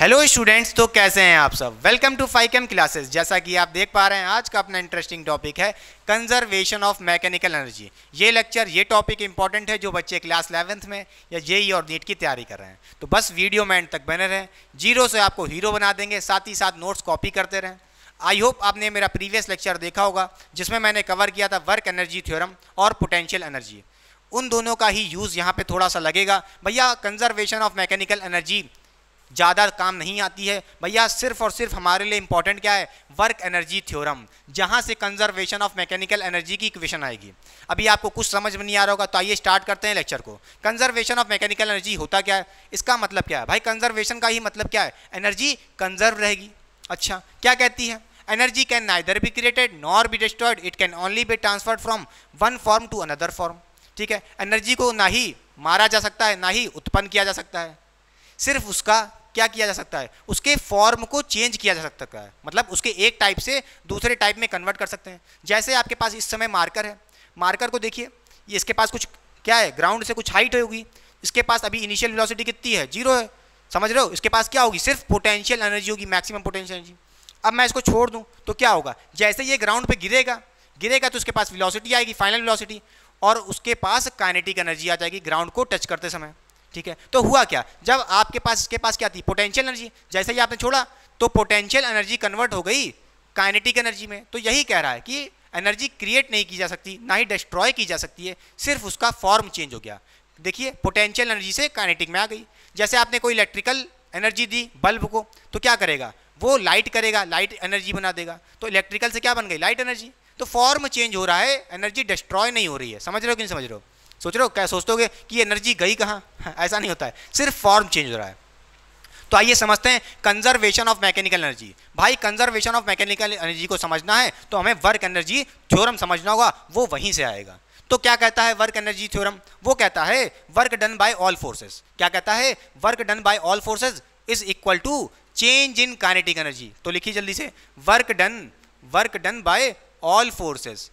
hello students तो कैसे हैं आप सब वेलकम टू फाइकम क्लासेस जैसा कि आप देख पा रहे हैं आज का अपना इंटरेस्टिंग टॉपिक है कंजर्वेशन ऑफ मैकेनिकल एनर्जी ये लेक्चर ये टॉपिक इंपॉर्टेंट है जो बच्चे क्लास इलेवंथ में या जेई e और नीट e की तैयारी कर रहे हैं तो बस वीडियो में एंड तक बने रहें जीरो से आपको हीरो बना देंगे साथ ही साथ नोट्स कॉपी करते रहें आई होप आपने मेरा प्रीवियस लेक्चर देखा होगा जिसमें मैंने कवर किया था वर्क एनर्जी थ्योरम और पोटेंशियल एनर्जी उन दोनों का ही यूज़ यहाँ पे थोड़ा सा लगेगा भैया कंजर्वेशन ऑफ मैकेनिकल एनर्जी ज़्यादा काम नहीं आती है भैया सिर्फ और सिर्फ हमारे लिए इंपॉर्टेंट क्या है वर्क एनर्जी थ्योरम जहाँ से कंजर्वेशन ऑफ मैकेनिकल एनर्जी की इक्वेशन आएगी अभी आपको कुछ समझ में नहीं आ रहा होगा तो आइए स्टार्ट करते हैं लेक्चर को कंजर्वेशन ऑफ मैकेनिकल एनर्जी होता क्या है इसका मतलब क्या है भाई कंजर्वेशन का ही मतलब क्या है एनर्जी कंजर्व रहेगी अच्छा क्या कहती है energy can neither be created nor be destroyed it can only be transferred from one form to another form ठीक है एनर्जी को ना ही मारा जा सकता है ना ही उत्पन्न किया जा सकता है सिर्फ उसका क्या किया जा सकता है उसके फॉर्म को चेंज किया जा सकता है मतलब उसके एक टाइप से दूसरे टाइप में कन्वर्ट कर सकते हैं जैसे आपके पास इस समय मार्कर है मार्कर को देखिए ये इसके पास कुछ क्या है ग्राउंड से कुछ हाइट होगी इसके पास अभी इनिशियल वेलोसिटी कितनी है जीरो है समझ रहे हो इसके पास क्या होगी सिर्फ पोटेंशियल एनर्जी होगी मैक्सिमम पोटेंशियल एनर्जी अब मैं इसको छोड़ दूँ तो क्या होगा जैसे ये ग्राउंड पर गिरेगा गिरेगा तो उसके पास विलॉसिटी आएगी फाइनल विलॉसिटी और उसके पास काइनेटिक एनर्जी आ जाएगी ग्राउंड को टच करते समय ठीक है तो हुआ क्या जब आपके पास इसके पास क्या थी पोटेंशियल एनर्जी जैसे ही आपने छोड़ा तो पोटेंशियल एनर्जी कन्वर्ट हो गई काइनेटिक एनर्जी में तो यही कह रहा है कि एनर्जी क्रिएट नहीं की जा सकती ना ही डिस्ट्रॉय की जा सकती है सिर्फ उसका फॉर्म चेंज हो गया देखिए पोटेंशियल एनर्जी से काइनेटिक में आ गई जैसे आपने कोई इलेक्ट्रिकल एनर्जी दी बल्ब को तो क्या करेगा वो लाइट करेगा लाइट एनर्जी बना देगा तो इलेक्ट्रिकल से क्या बन गई लाइट एनर्जी तो फॉर्म चेंज हो रहा है एनर्जी डिस्ट्रॉय नहीं हो रही है समझ रहे हो कि नहीं समझ रहे हो सोच रहे हो क्या सोचते हो कि एनर्जी गई कहाँ ऐसा नहीं होता है सिर्फ फॉर्म चेंज हो रहा है तो आइए समझते हैं कंजर्वेशन ऑफ मैकेनिकल एनर्जी भाई कंजर्वेशन ऑफ मैकेनिकल एनर्जी को समझना है तो हमें वर्क एनर्जी थ्योरम समझना होगा वो वहीं से आएगा तो क्या कहता है वर्क एनर्जी थ्योरम वो कहता है work done by all forces क्या कहता है work done by all forces is equal to change in kinetic energy तो लिखिए जल्दी से work done work done by all forces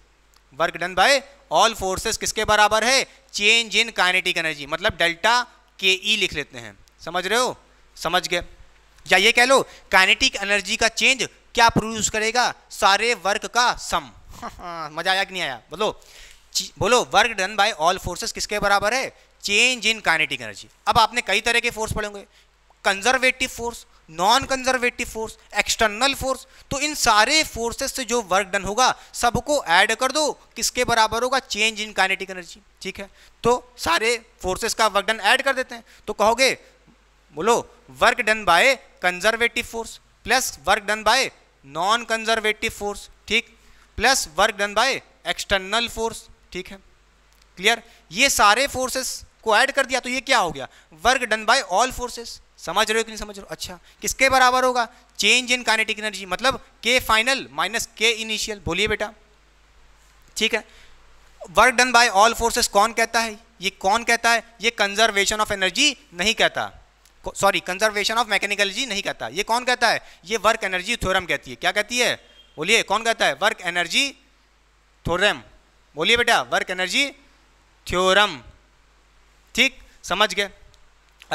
work done by all forces किसके बराबर है चेंज इन काइनेटिक एनर्जी मतलब डेल्टा के ई लिख लेते हैं समझ रहे हो समझ गए या ये कह लो काइनेटिक एनर्जी का चेंज क्या प्रोड्यूस करेगा सारे वर्क का सम मजा आया कि नहीं आया बोलो बोलो work done by all forces किसके बराबर है चेंज इन काइनेटिक एनर्जी अब आपने कई तरह के फोर्स पढ़े होंगे conservative force non conservative force external force तो इन सारे फोर्सेस से जो वर्क डन होगा सबको ऐड कर दो किसके बराबर होगा चेंज इन काइनेटिक एनर्जी ठीक है तो सारे फोर्सेस का वर्क डन ऐड कर देते हैं तो कहोगे बोलो work done by conservative force plus work done by non conservative force ठीक plus work done by external force ठीक है क्लियर ये सारे फोर्सेस को ऐड कर दिया तो ये क्या हो गया work done by all forces समझ रहे हो कि नहीं समझ रहे हो अच्छा किसके बराबर होगा चेंज इन काइनेटिक एनर्जी मतलब K final minus K initial बोलिए बेटा ठीक है work done by all forces कौन कहता है ये कौन कहता है ये कंजर्वेशन ऑफ एनर्जी नहीं कहता sorry conservation of mechanical energy नहीं कहता ये कौन कहता है ये वर्क एनर्जी थ्योरम कहती है क्या कहती है बोलिए कौन कहता है वर्क एनर्जी थ्योरम बोलिए बेटा वर्क एनर्जी थ्योरम ठीक समझ गए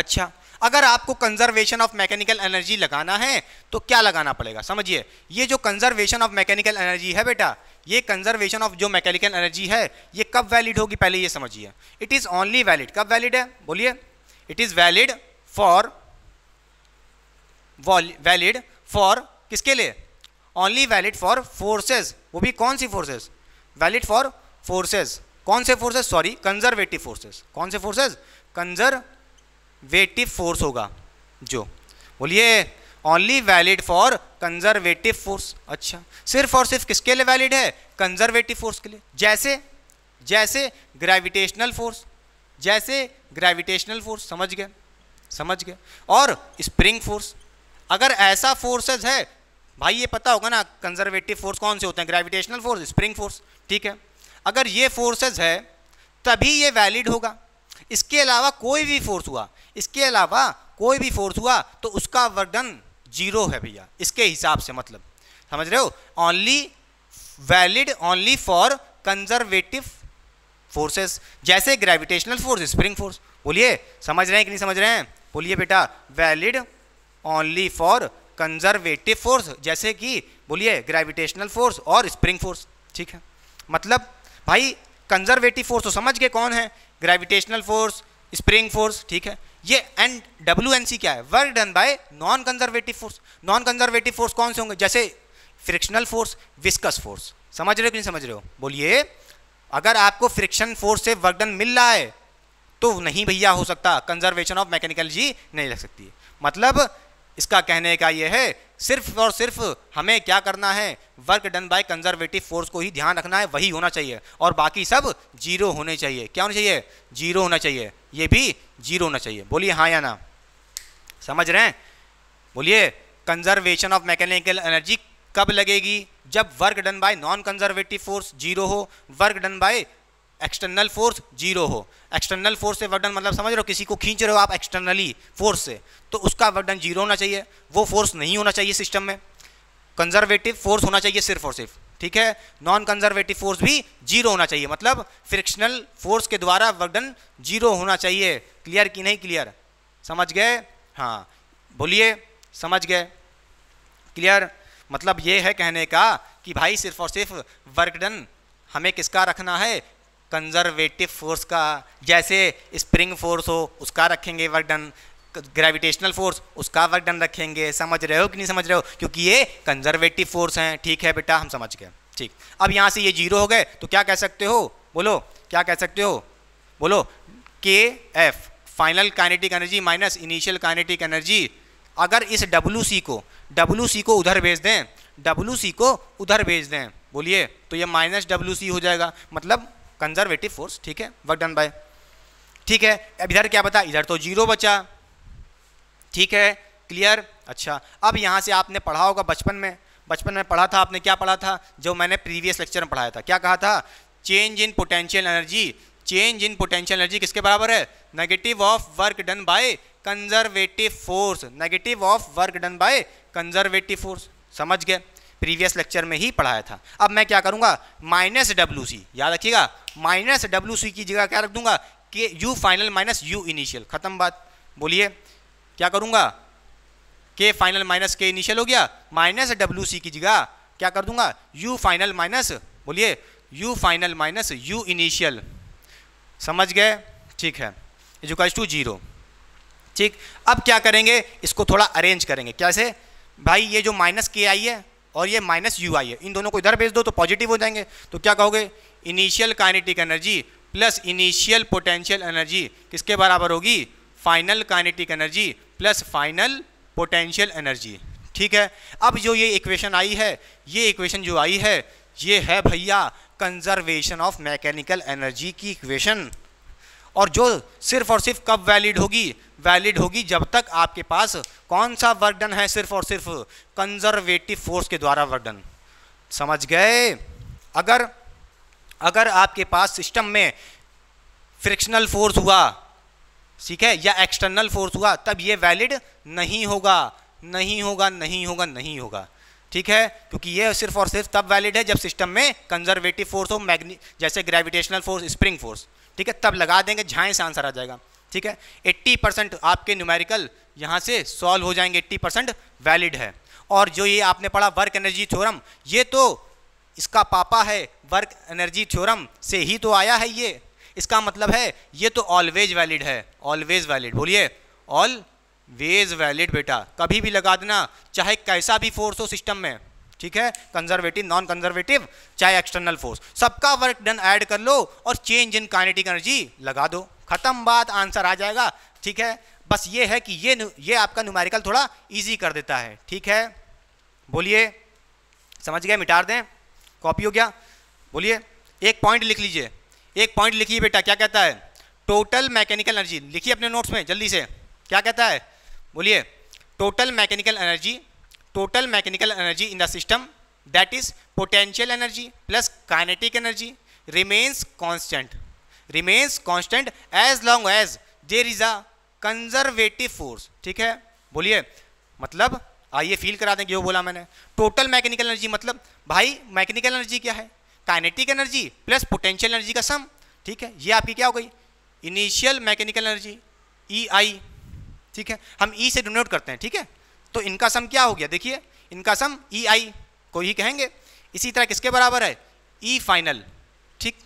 अच्छा अगर आपको कंजर्वेशन ऑफ मैकेनिकल एनर्जी लगाना है तो क्या लगाना पड़ेगा समझिए ये जो कंजर्वेशन ऑफ मैकेनिकल एनर्जी है बेटा ये कंजर्वेशन ऑफ जो मैकेनिकल एनर्जी है ये कब वैलिड होगी पहले ये समझिए इट इज़ ऑनली वैलिड कब वैलिड है बोलिए it is valid for valid for किसके लिए ओनली वैलिड फॉर फोर्सेज वो भी कौन सी फोर्सेज वैलिड फॉर फोर्सेज कौन से फोर्सेज सॉरी कंजर्वेटिव फोर्सेज कौन से फोर्सेज कंजर्व वेटिव फोर्स होगा जो बोलिए only valid for conservative force अच्छा सिर्फ और सिर्फ किसके लिए वैलिड है कंजर्वेटिव फोर्स के लिए जैसे जैसे ग्रेविटेशनल फोर्स जैसे ग्रेविटेशनल फोर्स समझ गए समझ गए और स्प्रिंग फोर्स अगर ऐसा फोर्सेज है भाई ये पता होगा ना कंजर्वेटिव फोर्स कौन से होते हैं ग्रेविटेशनल फोर्स स्प्रिंग फोर्स ठीक है अगर ये फोर्सेज है तभी ये वैलिड होगा इसके अलावा कोई भी फोर्स हुआ इसके अलावा कोई भी फोर्स हुआ तो उसका वर्धन जीरो है भैया इसके हिसाब से मतलब समझ रहे हो only valid only for conservative forces जैसे ग्रेविटेशनल फोर्स स्प्रिंग फोर्स बोलिए समझ रहे हैं कि नहीं समझ रहे हैं बोलिए बेटा valid only for conservative force जैसे कि बोलिए ग्रेविटेशनल फोर्स और स्प्रिंग फोर्स ठीक है मतलब भाई कंजर्वेटिव फोर्स तो समझ के कौन है ग्रेविटेशनल फोर्स स्प्रिंग फोर्स ठीक है ये एंड डब्ल्यू क्या है work done by non conservative force non conservative force कौन से होंगे जैसे फ्रिक्शनल फोर्स विस्कस फोर्स समझ रहे हो कि नहीं समझ रहे हो बोलिए अगर आपको फ्रिक्शन फोर्स से वर्क डन मिल रहा है तो नहीं भैया हो सकता कंजर्वेशन ऑफ मैकेनिकल जी नहीं लग सकती मतलब इसका कहने का यह है सिर्फ और सिर्फ हमें क्या करना है work done by conservative force को ही ध्यान रखना है वही होना चाहिए और बाकी सब जीरो होने चाहिए क्या होना चाहिए जीरो होना चाहिए ये भी जीरो होना चाहिए बोलिए हाँ या ना समझ रहे हैं बोलिए कंजर्वेशन ऑफ मैकेनिकल एनर्जी कब लगेगी जब work done by non conservative force zero हो work done by external force zero हो एक्सटर्नल फोर्स से वर्डन मतलब समझ रहे हो किसी को खींच रहे हो आप एक्सटर्नली फोर्स से तो उसका वर्डन जीरो होना चाहिए वो फोर्स नहीं होना चाहिए सिस्टम में कंजर्वेटिव फोर्स होना चाहिए सिर्फ और सिर्फ ठीक है नॉन कंजर्वेटिव फोर्स भी जीरो होना चाहिए मतलब फ्रिक्शनल फोर्स के द्वारा वर्डन जीरो होना चाहिए क्लियर कि नहीं क्लियर समझ गए हाँ बोलिए समझ गए क्लियर मतलब ये है कहने का कि भाई सिर्फ और सिर्फ वर्कडन हमें किसका रखना है कंजर्वेटिव फोर्स का जैसे स्प्रिंग फोर्स हो उसका रखेंगे वर्क डन ग्रेविटेशनल फोर्स उसका वर्क डन रखेंगे समझ रहे हो कि नहीं समझ रहे हो क्योंकि ये कंजर्वेटिव फोर्स हैं ठीक है बेटा हम समझ गए ठीक अब यहाँ से ये जीरो हो गए तो क्या कह सकते हो बोलो क्या कह सकते हो बोलो के F final kinetic energy minus initial kinetic energy अगर इस डब्लू सी को डब्लू सी को उधर भेज दें डब्लू सी को उधर भेज दें बोलिए तो ये माइनस डब्लू सी हो जाएगा मतलब कंजर्वेटिव फोर्स ठीक है वर्क डन बाय ठीक है अब इधर क्या बता इधर तो जीरो बचा ठीक है क्लियर अच्छा अब यहाँ से आपने पढ़ा होगा बचपन में बचपन में पढ़ा था आपने क्या पढ़ा था जो मैंने प्रीवियस लेक्चर में पढ़ाया था क्या कहा था change in potential energy change in potential energy किसके बराबर है negative of work done by conservative force negative of work done by conservative force समझ गए प्रीवियस लेक्चर में ही पढ़ाया था अब मैं क्या करूँगा माइनस डब्ल्यू सी याद रखिएगा माइनस डब्ल्यू सी की जगह क्या रख दूंगा के U final minus U initial ख़त्म बात बोलिए क्या करूँगा के फाइनल माइनस के इनिशियल हो गया माइनस डब्ल्यू सी की जगह क्या कर दूंगा यू फाइनल माइनस बोलिए U final minus U initial समझ गए ठीक है इजुकाइज टू जीरो ठीक अब क्या करेंगे इसको थोड़ा अरेंज करेंगे कैसे भाई ये जो माइनस के आई है और ये माइनस यू आई है इन दोनों को इधर भेज दो तो पॉजिटिव हो जाएंगे तो क्या कहोगे initial kinetic energy plus initial potential energy किसके बराबर होगी final kinetic energy plus final potential energy ठीक है अब जो ये इक्वेशन आई है ये इक्वेशन जो आई है ये है भैया कंजर्वेशन ऑफ मैकेनिकल एनर्जी की इक्वेशन और जो सिर्फ और सिर्फ कब वैलिड होगी वैलिड होगी जब तक आपके पास कौन सा वर्क डन है सिर्फ और सिर्फ कंजर्वेटिव फोर्स के द्वारा वर्क डन समझ गए अगर अगर आपके पास सिस्टम में फ्रिक्शनल फोर्स हुआ ठीक है या एक्सटर्नल फोर्स हुआ तब ये वैलिड नहीं होगा नहीं होगा नहीं होगा नहीं होगा ठीक है क्योंकि ये सिर्फ और सिर्फ तब वैलिड है जब सिस्टम में कंजर्वेटिव फोर्स हो मैग्नी जैसे ग्रेविटेशनल फोर्स स्प्रिंग फोर्स ठीक है तब लगा देंगे झाए से आंसर आ जाएगा ठीक है 80 परसेंट आपके न्यूमेरिकल यहाँ से सॉल्व हो जाएंगे 80 परसेंट वैलिड है और जो ये आपने पढ़ा वर्क एनर्जी थ्योरम ये तो इसका पापा है वर्क एनर्जी थ्योरम से ही तो आया है ये इसका मतलब है ये तो ऑलवेज वैलिड है ऑलवेज वैलिड बोलिए ऑल वेज वैलिड बेटा कभी भी लगा देना चाहे कैसा भी फोर्स हो सिस्टम में ठीक है कंजर्वेटिव नॉन कंजर्वेटिव चाहे एक्सटर्नल फोर्स सबका वर्क डन ऐड कर लो और चेंज इन काइनेटिक एनर्जी लगा दो खत्म बात आंसर आ जाएगा ठीक है बस ये है कि ये ये आपका न्यूमेरिकल थोड़ा इजी कर देता है ठीक है बोलिए समझ गए मिटार दें कॉपी हो गया बोलिए एक पॉइंट लिख लीजिए एक पॉइंट लिखिए बेटा क्या कहता है टोटल मैकेनिकल एनर्जी लिखिए अपने नोट्स में जल्दी से क्या कहता है बोलिए total mechanical energy total mechanical energy in the system that is potential energy plus kinetic energy remains constant remains constant as long as there is a conservative force ठीक है बोलिए मतलब आइए फील करा दें क्यों बोला मैंने टोटल मैकेनिकल एनर्जी मतलब भाई मैकेनिकल एनर्जी क्या है kinetic energy plus potential energy का सम ठीक है ये आपकी क्या हो गई initial mechanical energy E I ठीक है हम ई e से डोनोट करते हैं ठीक है तो इनका सम क्या हो गया देखिए इनका सम ई e आई को ही कहेंगे इसी तरह किसके बराबर है ई e फाइनल ठीक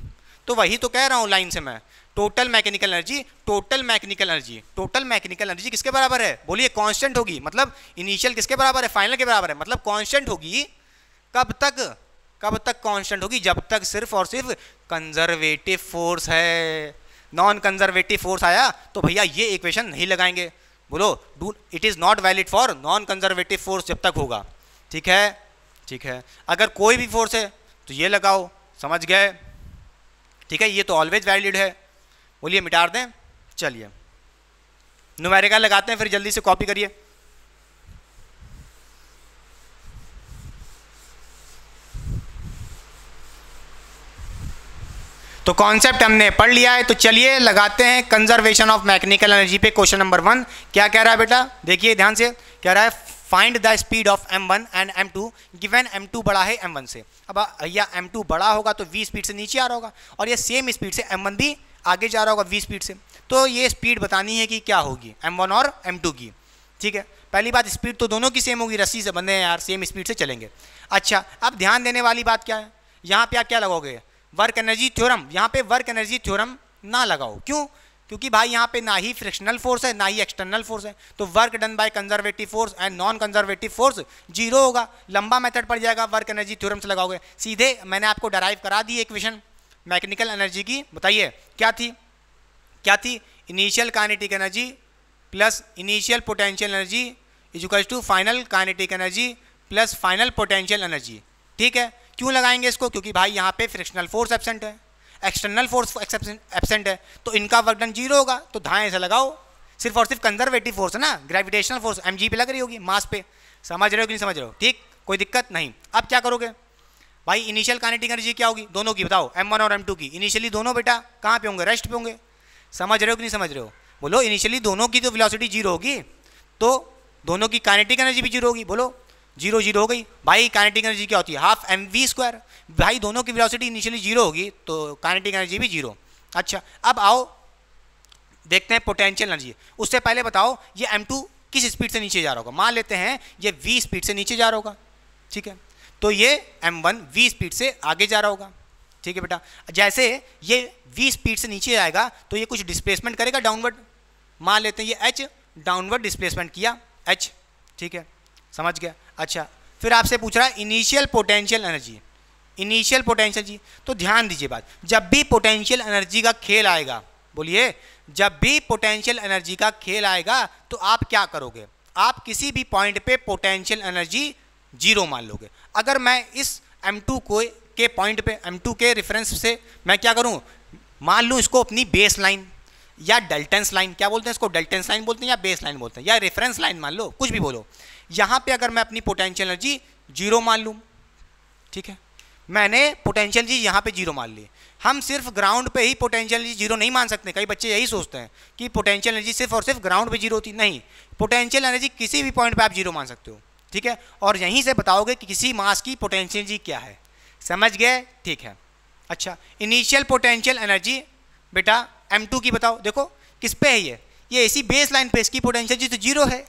तो वही तो कह रहा हूँ लाइन से मैं total mechanical energy total mechanical energy total mechanical energy किसके बराबर है बोलिए कांस्टेंट होगी मतलब इनिशियल किसके बराबर है फाइनल के बराबर है मतलब कांस्टेंट होगी कब तक कब तक कांस्टेंट होगी जब तक सिर्फ और सिर्फ कंजर्वेटिव फोर्स है नॉन कंजर्वेटिव फोर्स आया तो भैया ये इक्वेशन नहीं लगाएंगे बोलो do it is not valid for non conservative force जब तक होगा ठीक है ठीक है अगर कोई भी फोर्स है तो ये लगाओ समझ गए ठीक है ये तो ऑलवेज वैलिड है बोलिए मिटार दें चलिए नुमेरिका लगाते हैं फिर जल्दी से कॉपी करिए तो कॉन्सेप्ट हमने पढ़ लिया है तो चलिए लगाते हैं कंजर्वेशन ऑफ मैकेनिकल एनर्जी पे क्वेश्चन नंबर वन क्या कह रहा है बेटा देखिए ध्यान से कह रहा है find the speed of M one and M two given M two बड़ा है एम वन से अब या एम टू बड़ा होगा तो वी स्पीड से नीचे आ रहा होगा और ये सेम स्पीड से एम वन भी आगे जा रहा होगा वी स्पीड से तो ये स्पीड बतानी है कि क्या होगी एम वन और एम टू की ठीक है पहली बात स्पीड तो दोनों की सेम होगी रस्सी से बंधे हैं यार सेम स्पीड से चलेंगे अच्छा अब ध्यान देने वाली बात क्या है यहाँ पे आप क्या लगाओगे वर्क एनर्जी थ्योरम यहाँ पे वर्क एनर्जी थ्योरम ना लगाओ क्यों क्योंकि भाई यहाँ पे ना ही फ्रिक्शनल फोर्स है ना ही एक्सटर्नल फोर्स है तो work done by conservative force and non conservative force zero होगा लंबा मेथड पड़ जाएगा वर्क एनर्जी से लगाओगे सीधे मैंने आपको डराइव करा दी इक्वेशन मैकेनिकल एनर्जी की बताइए क्या थी क्या थी initial kinetic energy plus initial potential energy equals to final kinetic energy plus final potential energy ठीक है क्यों लगाएंगे इसको क्योंकि भाई यहाँ पे फ्रिक्शनल फोर्स एबसेंट है एक्सटर्नल फोर्स एबसेंट है तो इनका वर्कडन जीरो होगा तो धाएँ ऐसे लगाओ सिर्फ और सिर्फ कंजर्वेटिव फोर्स है ना ग्रेविटेशनल फोर्स एम पे लग रही होगी मास पे समझ रहे हो कि नहीं समझ रहे हो ठीक कोई दिक्कत नहीं अब क्या करोगे भाई इनिशियल कानेटिक एनर्जी क्या होगी दोनों की बताओ एम वन और एम टू की इनिशियली दोनों बेटा कहाँ पे होंगे रेस्ट पे होंगे समझ रहे हो कि नहीं समझ रहे हो बोलो इनिशियली दोनों की तो वेलोसिटी जीरो होगी तो दोनों की कानेटिक एनर्जी भी जीरो होगी बोलो जीरो जीरो हो गई भाई काइनेटिक एनर्जी क्या होती है हाफ एम वी स्क्वायर भाई दोनों की वेलोसिटी इनिशियली जीरो होगी तो काइनेटिक एनर्जी भी जीरो अच्छा अब आओ देखते हैं पोटेंशियल एनर्जी उससे पहले बताओ ये एम टू किस स्पीड से नीचे जा रहा होगा मान लेते हैं ये वी स्पीड से नीचे जा रहा होगा ठीक है तो ये एम वन वी स्पीड से आगे जा रहा होगा ठीक है बेटा जैसे ये वी स्पीड से नीचे आएगा तो ये कुछ डिस्प्लेसमेंट करेगा डाउनवर्ड मान लेते हैं ये एच डाउनवर्ड डिस्प्लेसमेंट किया एच ठीक है समझ गया अच्छा फिर आपसे पूछ रहा है initial potential energy initial potential जी तो ध्यान दीजिए बात जब भी पोटेंशियल एनर्जी का खेल आएगा बोलिए जब भी पोटेंशियल एनर्जी का खेल आएगा तो आप क्या करोगे आप किसी भी पॉइंट पे पोटेंशियल एनर्जी जीरो मान लोगे अगर मैं इस M2 को के पॉइंट पे M2 के रेफरेंस से मैं क्या करूँ मान लूँ इसको अपनी बेस लाइन या डेल्टेंस लाइन क्या बोलते हैं इसको डेल्टेंस लाइन बोलते हैं या बेस लाइन बोलते हैं या रेफरेंस लाइन मान लो कुछ भी बोलो यहां पे अगर मैं अपनी पोटेंशियल एनर्जी जीरो मान लू ठीक है मैंने पोटेंशियल जी यहां पे जीरो मान ली हम सिर्फ ग्राउंड पे ही पोटेंशियल एनर्जी जीरो नहीं मान सकते कई बच्चे यही सोचते हैं कि पोटेंशियल एनर्जी सिर्फ और सिर्फ ग्राउंड पे जीरो होती नहीं पोटेंशियल एनर्जी किसी भी पॉइंट पे आप जीरो मान सकते हो ठीक है और यहीं से बताओगे कि किसी मास की पोटेंशियल एनर्जी क्या है समझ गए ठीक है अच्छा इनिशियल पोटेंशियल एनर्जी बेटा एम की बताओ देखो किस पे है ये ये इसी बेस लाइन पे इसकी पोटेंशियल जी तो जीरो है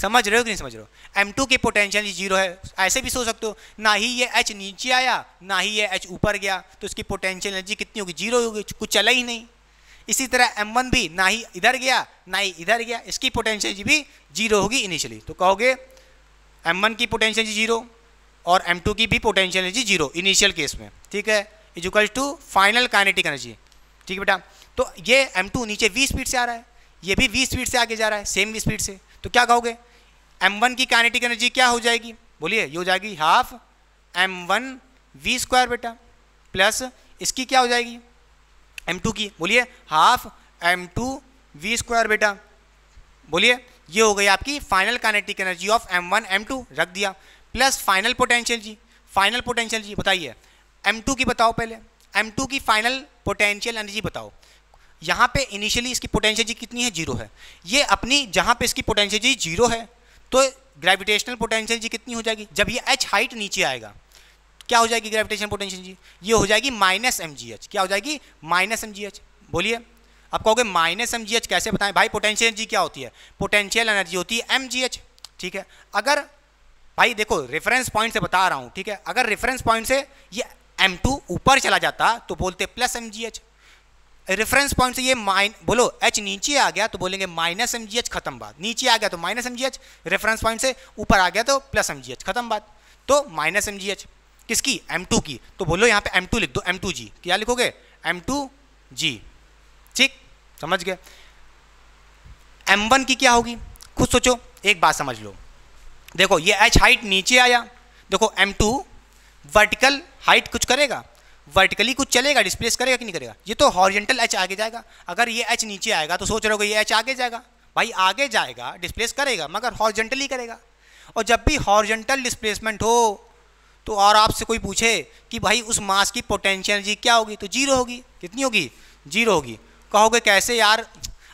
समझ रहे हो कि नहीं समझ रहे हो एम टू की पोटेंशियल जीरो है ऐसे भी सोच सकते हो ना ही ये एच नीचे आया ना ही ये एच ऊपर गया तो इसकी पोटेंशियल एनर्जी कितनी होगी जीरो होगी कुछ चला ही नहीं इसी तरह एम वन भी ना ही इधर गया ना ही इधर गया इसकी पोटेंशियल एनर्जी भी जीरो होगी इनिशियली तो कहोगे एम वन की पोटेंशियल जी जीरो और एम टू की भी potential energy zero initial case में ठीक है इजिकल टू फाइनल काइनेटिक एनर्जी ठीक है बेटा तो ये एम टू नीचे वी स्पीड से आ रहा है ये भी वी स्पीड से आगे जा रहा है सेम वी स्पीड से तो क्या कहोगे एम वन की कैनेटिक एनर्जी क्या हो जाएगी बोलिए ये हो जाएगी half M one V square बेटा प्लस इसकी क्या हो जाएगी एम टू की बोलिए half M two V square बेटा बोलिए ये हो गई आपकी final kinetic energy of M one M two रख दिया प्लस फाइनल पोटेंशियल जी फाइनल पोटेंशियल जी बताइए एम टू की बताओ पहले एम टू की फाइनल पोटेंशियल एनर्जी बताओ यहाँ पे इनिशियली इसकी पोटेंशियल जी कितनी है जीरो है ये अपनी जहाँ पे इसकी पोटेंशियल जी जीरो है तो ग्रेविटेशनल पोटेंशियल जी कितनी हो जाएगी जब ये एच हाइट नीचे आएगा क्या हो जाएगी ग्रेविटेशन पोटेंशियल जी ये हो जाएगी माइनस एम जी एच क्या हो जाएगी माइनस एम जी एच बोलिए आप कहोगे माइनस एम जी एच कैसे बताएं भाई पोटेंशियल जी क्या होती है पोटेंशियल एनर्जी होती है एम जी एच ठीक है अगर भाई देखो रेफरेंस पॉइंट से बता रहा हूँ ठीक है अगर रेफरेंस पॉइंट से ये एम टू ऊपर चला जाता तो बोलते plus M G H reference point से ये माइन बोलो एच नीचे आ गया तो बोलेंगे माइनस एम जी एच खत्म बात नीचे आ गया तो minus M G H reference point से ऊपर आ गया तो प्लस एम जी एच खत्म बात तो माइनस एम जी एच किसकी एम टू की तो बोलो यहाँ पे एम टू लिख दो एम टू जी क्या लिखोगे एम टू जी ठीक समझ गए एम वन की क्या होगी खुद सोचो एक बात समझ लो देखो ये एच हाइट नीचे आया देखो एम टू वर्टिकल हाइट कुछ करेगा वर्टिकली कुछ चलेगा डिस्प्लेस करेगा कि नहीं करेगा ये तो हॉरिजेंटल एच आगे जाएगा अगर ये एच नीचे आएगा तो सोच रहे हो ये एच आगे जाएगा भाई आगे जाएगा डिस्प्लेस करेगा मगर हॉर्जेंटली करेगा और जब भी हॉर्जेंटल डिस्प्लेसमेंट हो तो और आपसे कोई पूछे कि भाई उस मास की पोटेंशियल एनर्जी क्या होगी तो जीरो होगी कितनी होगी जीरो होगी कहोगे कैसे यार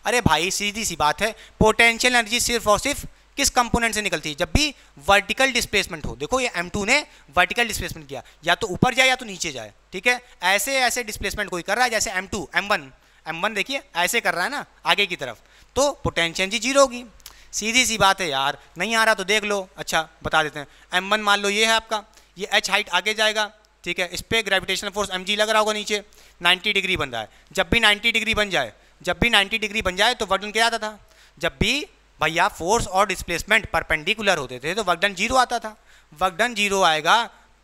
अरे भाई सीधी सी बात है पोटेंशियल एनर्जी सिर्फ और सिर्फ किस कंपोनेंट से निकलती है जब भी वर्टिकल डिस्प्लेसमेंट हो देखो ये M2 ने वर्टिकल डिस्प्लेसमेंट किया या तो ऊपर जाए या तो नीचे जाए ठीक है ऐसे ऐसे डिस्प्लेसमेंट कोई कर रहा है जैसे M2, M1, M1 देखिए ऐसे कर रहा है ना आगे की तरफ तो पोटेंशियल जी जीरो होगी सीधी सी बात है यार नहीं आ रहा तो देख लो अच्छा बता देते हैं एम मान लो ये है आपका ये एच हाइट आगे जाएगा ठीक है इस पर ग्रेविटेशन फोर्स एम लग रहा होगा नीचे नाइन्टी डिग्री बन रहा है जब भी नाइन्टी डिग्री बन जाए जब भी नाइन्टी डिग्री बन जाए तो वर्डन क्या आता था जब भी भैया फोर्स और डिस्प्लेसमेंट परपेंडिकुलर होते थे तो वर्कडन जीरो आता था वर्कडन जीरो आएगा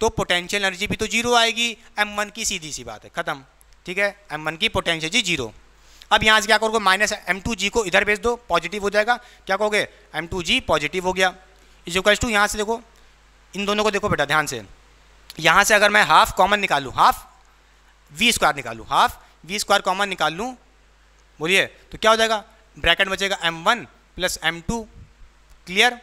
तो पोटेंशियल एनर्जी भी तो जीरो आएगी एम वन की सीधी सी बात है खत्म ठीक है एम वन की पोटेंशियल जी जीरो अब यहाँ से क्या करोगे माइनस एम टू जी को इधर भेज दो पॉजिटिव हो जाएगा क्या कहोगे एम टू जी पॉजिटिव हो गया इजिकल्स टू यहाँ से देखो इन दोनों को देखो बेटा ध्यान से यहाँ से अगर मैं हाफ कॉमन निकालूँ हाफ वी स्क्वायर निकालूँ हाफ वी स्क्वायर कॉमन निकाल लूँ बोलिए तो क्या हो जाएगा ब्रैकेट बचेगा M one plus M two clear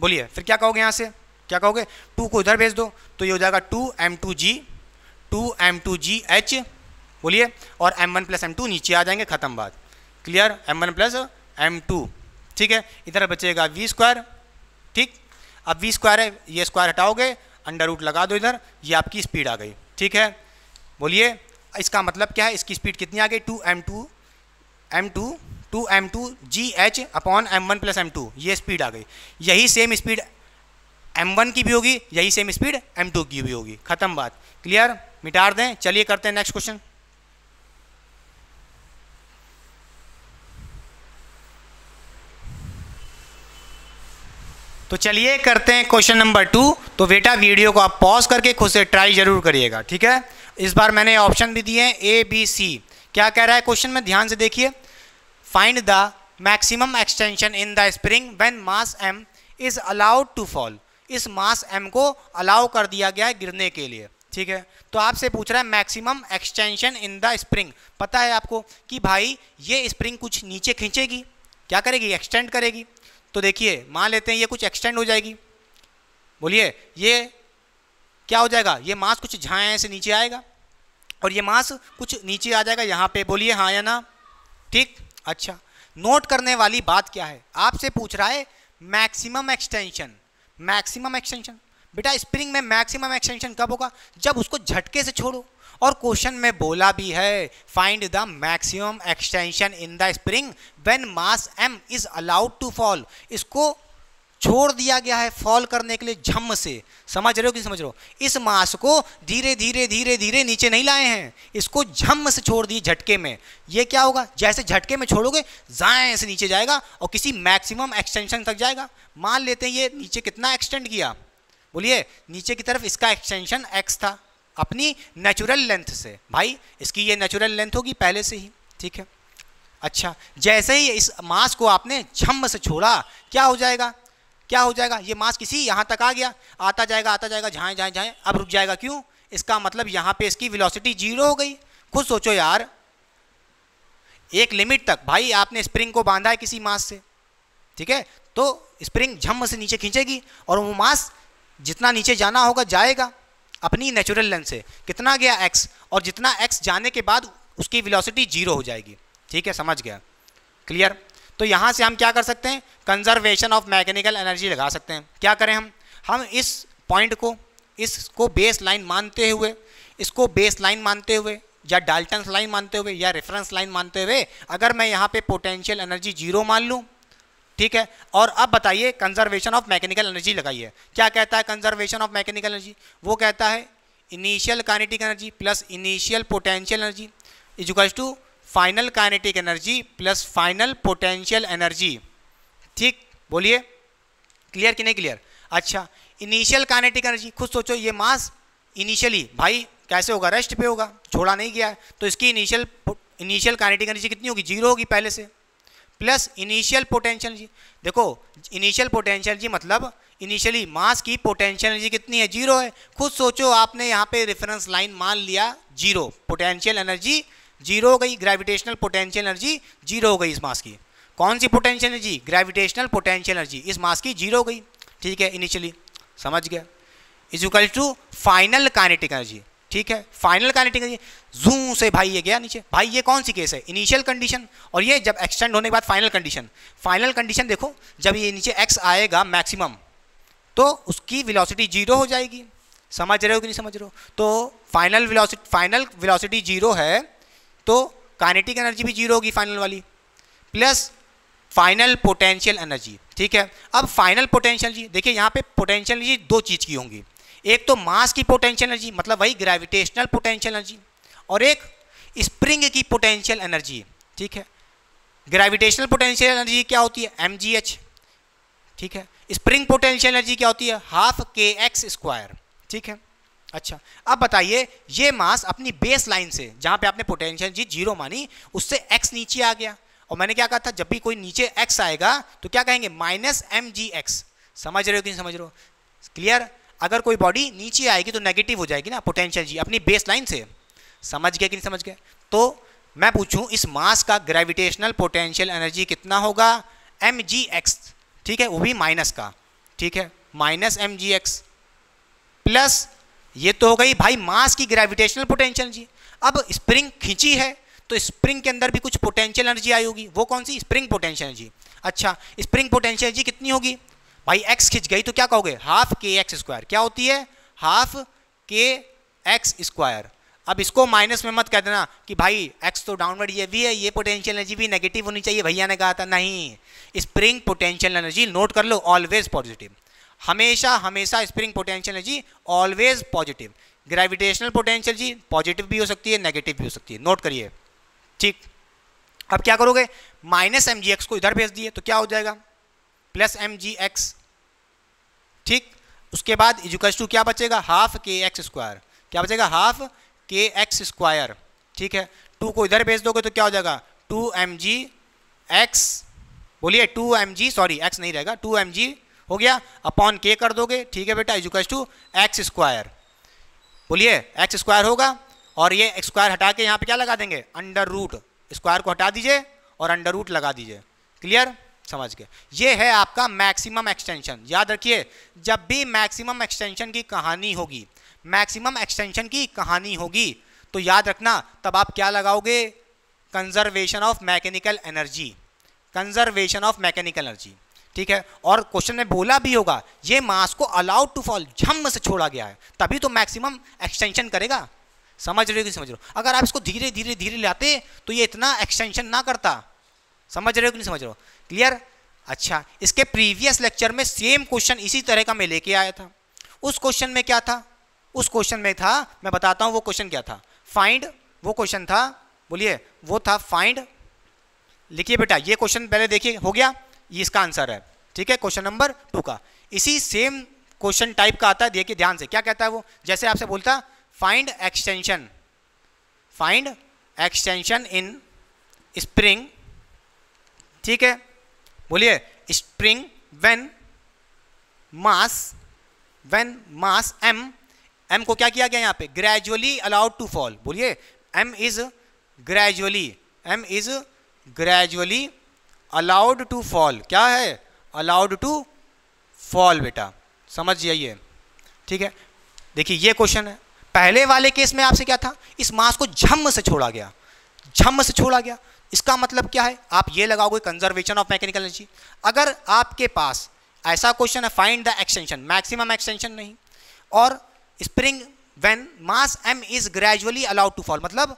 बोलिए फिर क्या कहोगे यहाँ से क्या कहोगे टू को इधर भेज दो तो ये हो जाएगा two M two G two M two G H बोलिए और M one plus M two नीचे आ जाएंगे खत्म बात clear M one plus M two ठीक है इधर बचेगा वी स्क्वायर ठीक अब वी स्क्वायर है ये स्क्वायर हटाओगे अंडर रूट लगा दो इधर ये आपकी स्पीड आ गई ठीक है बोलिए इसका मतलब क्या है इसकी स्पीड कितनी आ गई two M two M two two M two G H upon M one plus M two ये स्पीड आ गई यही सेम स्पीड एम वन की भी होगी यही सेम स्पीड एम टू की भी होगी खत्म बात क्लियर मिटार दें चलिए करते हैं नेक्स्ट क्वेश्चन तो चलिए करते हैं क्वेश्चन नंबर टू तो बेटा वीडियो को आप पॉज करके खुद से ट्राई जरूर करिएगा ठीक है इस बार मैंने ऑप्शन भी दिए हैं ए बी सी क्या कह रहा है क्वेश्चन में ध्यान से देखिए find the maximum extension in the spring when mass M is allowed to fall इस मास एम को अलाउ कर दिया गया है गिरने के लिए ठीक है तो आपसे पूछ रहा है maximum extension in the spring पता है आपको कि भाई ये स्प्रिंग कुछ नीचे खींचेगी क्या करेगी एक्सटेंड करेगी तो देखिए मान लेते हैं ये कुछ एक्सटेंड हो जाएगी बोलिए ये क्या हो जाएगा ये मास कुछ झाए से नीचे आएगा और ये मास कुछ नीचे आ जाएगा यहाँ पे बोलिए हाँ या ना ठीक अच्छा नोट करने वाली बात क्या है आपसे पूछ रहा है मैक्सिमम एक्सटेंशन मैक्सिमम एक्सटेंशन बेटा स्प्रिंग में मैक्सिमम एक्सटेंशन कब होगा जब उसको झटके से छोड़ो और क्वेश्चन में बोला भी है find the maximum extension in the spring when mass M is allowed to fall इसको छोड़ दिया गया है फॉल करने के लिए झम से समझ रहे हो कि समझ रहे हो इस मास को धीरे धीरे धीरे धीरे नीचे नहीं लाए हैं इसको झम से छोड़ दिए झटके में ये क्या होगा जैसे झटके में छोड़ोगे जाए से नीचे जाएगा और किसी मैक्सिमम एक्सटेंशन तक जाएगा मान लेते हैं ये नीचे कितना एक्सटेंड किया बोलिए नीचे की तरफ इसका एक्सटेंशन एक्स था अपनी नेचुरल लेंथ से भाई इसकी ये नेचुरल लेंथ होगी पहले से ही ठीक है अच्छा जैसे ही इस मास को आपने झम से छोड़ा क्या हो जाएगा क्या हो जाएगा ये मास किसी यहाँ तक आ गया आता जाएगा आता जाएगा झाए झाए झाए अब रुक जाएगा क्यों इसका मतलब यहाँ पे इसकी वेलोसिटी जीरो हो गई खुद सोचो यार एक लिमिट तक भाई आपने स्प्रिंग को बांधा है किसी मास से ठीक है तो स्प्रिंग झम से नीचे खींचेगी और वो मास जितना नीचे जाना होगा जाएगा अपनी नेचुरल लेंथ से कितना गया एक्स और जितना एक्स जाने के बाद उसकी विलोसिटी जीरो हो जाएगी ठीक है समझ गया क्लियर तो यहाँ से हम क्या कर सकते हैं कंजर्वेशन ऑफ मैकेनिकल एनर्जी लगा सकते हैं क्या करें हम हम इस पॉइंट को इसको बेस लाइन मानते हुए इसको बेस लाइन मानते हुए या डाल्टन लाइन मानते हुए या रेफरेंस लाइन मानते हुए अगर मैं यहाँ पे पोटेंशियल एनर्जी जीरो मान लूँ ठीक है और अब बताइए कंजर्वेशन ऑफ मैकेनिकल एनर्जी लगाइए क्या कहता है कंजर्वेशन ऑफ मैकेनिकल एनर्जी वो कहता है initial kinetic energy plus initial potential energy equals to final kinetic energy plus final potential energy ठीक बोलिए क्लियर कि नहीं क्लियर अच्छा इनिशियल काइनेटिक एनर्जी खुद सोचो ये मास इनिशियली भाई कैसे होगा रेस्ट पे होगा छोड़ा नहीं गया तो इसकी इनिशियल इनिशियल काइनेटिक एनर्जी कितनी होगी जीरो होगी पहले से प्लस इनिशियल पोटेंशियल एनर्जी देखो इनिशियल पोटेंशियल जी मतलब इनिशियली मास की पोटेंशियल एनर्जी कितनी है जीरो है खुद सोचो आपने यहाँ पे रेफरेंस लाइन मान लिया जीरो पोटेंशियल एनर्जी जीरो हो गई ग्रेविटेशनल पोटेंशियल एनर्जी जीरो हो गई इस मास की कौन सी potential energy gravitational potential energy इस मास की जीरो हो गई ठीक है इनिशियली समझ गया इजिकल टू फाइनल काइनेटिक एनर्जी ठीक है फाइनल काइनेटिक एनर्जी जू से भाई ये गया नीचे भाई ये कौन सी केस है इनिशियल कंडीशन और ये जब एक्सटेंड होने के बाद फाइनल कंडीशन फाइनल कंडीशन देखो जब ये नीचे एक्स आएगा मैक्सिमम तो उसकी वेलोसिटी जीरो हो जाएगी समझ रहे हो कि नहीं समझ रहे हो तो final velocity final velocity zero है तो काइनेटिक एनर्जी भी जीरो होगी फाइनल वाली प्लस फाइनल पोटेंशियल एनर्जी ठीक है अब फाइनल पोटेंशियल जी देखिए यहाँ पे पोटेंशियल एनर्जी दो चीज़ की होंगी एक तो मास की पोटेंशियल एनर्जी मतलब वही ग्रेविटेशनल पोटेंशियल एनर्जी और एक स्प्रिंग की पोटेंशियल एनर्जी ठीक है ग्रेविटेशनल पोटेंशियल एनर्जी क्या होती है एम ठीक है स्प्रिंग पोटेंशियल एनर्जी क्या होती है हाफ के एक्स स्क्वायर ठीक है अच्छा अब बताइए ये मास अपनी बेस लाइन से जहाँ पे आपने पोटेंशियल जी जीरो मानी उससे एक्स नीचे आ गया और मैंने क्या कहा था जब भी कोई नीचे एक्स आएगा तो क्या कहेंगे माइनस एम जी एक्स समझ रहे हो कि नहीं समझ रहे हो क्लियर अगर कोई बॉडी नीचे आएगी तो नेगेटिव हो जाएगी ना पोटेंशियल जी अपनी बेस लाइन से समझ गया कि नहीं समझ गया तो मैं पूछूं इस मास का ग्रेविटेशनल पोटेंशियल एनर्जी कितना होगा एम जी एक्स ठीक है वो भी माइनस का ठीक है minus M G X plus ये तो हो गई भाई मास की ग्रेविटेशनल पोटेंशियल एनर्जी अब स्प्रिंग खींची है तो स्प्रिंग के अंदर भी कुछ पोटेंशियल एनर्जी आई होगी वो कौन सी स्प्रिंग पोटेंशियल एनर्जी अच्छा स्प्रिंग पोटेंशियल एनर्जी कितनी होगी भाई एक्स खिंच गई तो क्या कहोगे हाफ के एक्स स्क्वायर क्या होती है हाफ के एक्स स्क्वायर अब इसको माइनस में मत कह देना कि भाई एक्स तो डाउनवर्ड ये भी है ये पोटेंशियल एनर्जी भी नेगेटिव होनी चाहिए भैया ने कहा था नहीं स्प्रिंग पोटेंशियल एनर्जी नोट कर लो ऑलवेज पॉजिटिव हमेशा हमेशा spring potential energy always positive gravitational potential जी पॉजिटिव भी हो सकती है नेगेटिव भी हो सकती है नोट करिए ठीक अब क्या करोगे माइनस एम को इधर भेज दिए तो क्या हो जाएगा प्लस एम ठीक उसके बाद इजुकस टू क्या बचेगा हाफ के एक्स स्क्वायर क्या बचेगा हाफ के एक्स स्क्वायर ठीक है टू को इधर भेज दोगे तो क्या हो जाएगा टू एम जी एक्स बोलिए two m g sorry x नहीं रहेगा टू एम जी हो गया अपॉन के कर दोगे ठीक है बेटा इजुकस टू एक्स स्क्वायर बोलिए एक्स स्क्वायर होगा और ये स्क्वायर हटा के यहाँ पे क्या लगा देंगे अंडर रूट स्क्वायर को हटा दीजिए और अंडर रूट लगा दीजिए क्लियर समझ गए ये है आपका मैक्सिमम एक्सटेंशन याद रखिए जब भी मैक्सिमम एक्सटेंशन की कहानी होगी मैक्सिमम एक्सटेंशन की कहानी होगी तो याद रखना तब आप क्या लगाओगे conservation of mechanical energy conservation of mechanical energy ठीक है और क्वेश्चन में बोला भी होगा ये मास को अलाउड टू फॉल झम से छोड़ा गया है तभी तो मैक्सिमम एक्सटेंशन करेगा समझ रहे हो कि समझ रहे हो अगर आप इसको धीरे धीरे धीरे लाते तो ये इतना एक्सटेंशन ना करता समझ रहे हो कि नहीं समझ रहे हो क्लियर अच्छा इसके प्रीवियस लेक्चर में सेम क्वेश्चन इसी तरह का मैं लेके आया था उस क्वेश्चन में क्या था उस क्वेश्चन में था मैं बताता हूँ वो क्वेश्चन क्या था फाइंड वो क्वेश्चन था बोलिए वो था फाइंड लिखिए बेटा ये क्वेश्चन पहले देखिए हो गया ये इसका आंसर है ठीक है क्वेश्चन नंबर टू का इसी सेम क्वेश्चन टाइप का आता है देखिए ध्यान से क्या कहता है वो जैसे आपसे बोलता find extension find extension in spring ठीक है बोलिए spring when mass when mass m m को क्या किया गया यहां पे ग्रेजुअली अलाउड टू फॉल बोलिए m is gradually m is gradually allowed to fall क्या है अलाउड टू फॉल बेटा समझ जाइए ठीक है देखिए ये क्वेश्चन है पहले वाले केस में आपसे क्या था इस मास को झम से छोड़ा गया झम से छोड़ा गया इसका मतलब क्या है आप ये लगाओगे कंजर्वेशन ऑफ मैकेनिकल एनर्जी अगर आपके पास ऐसा क्वेश्चन है find the extension maximum extension नहीं और spring when mass M is gradually allowed to fall मतलब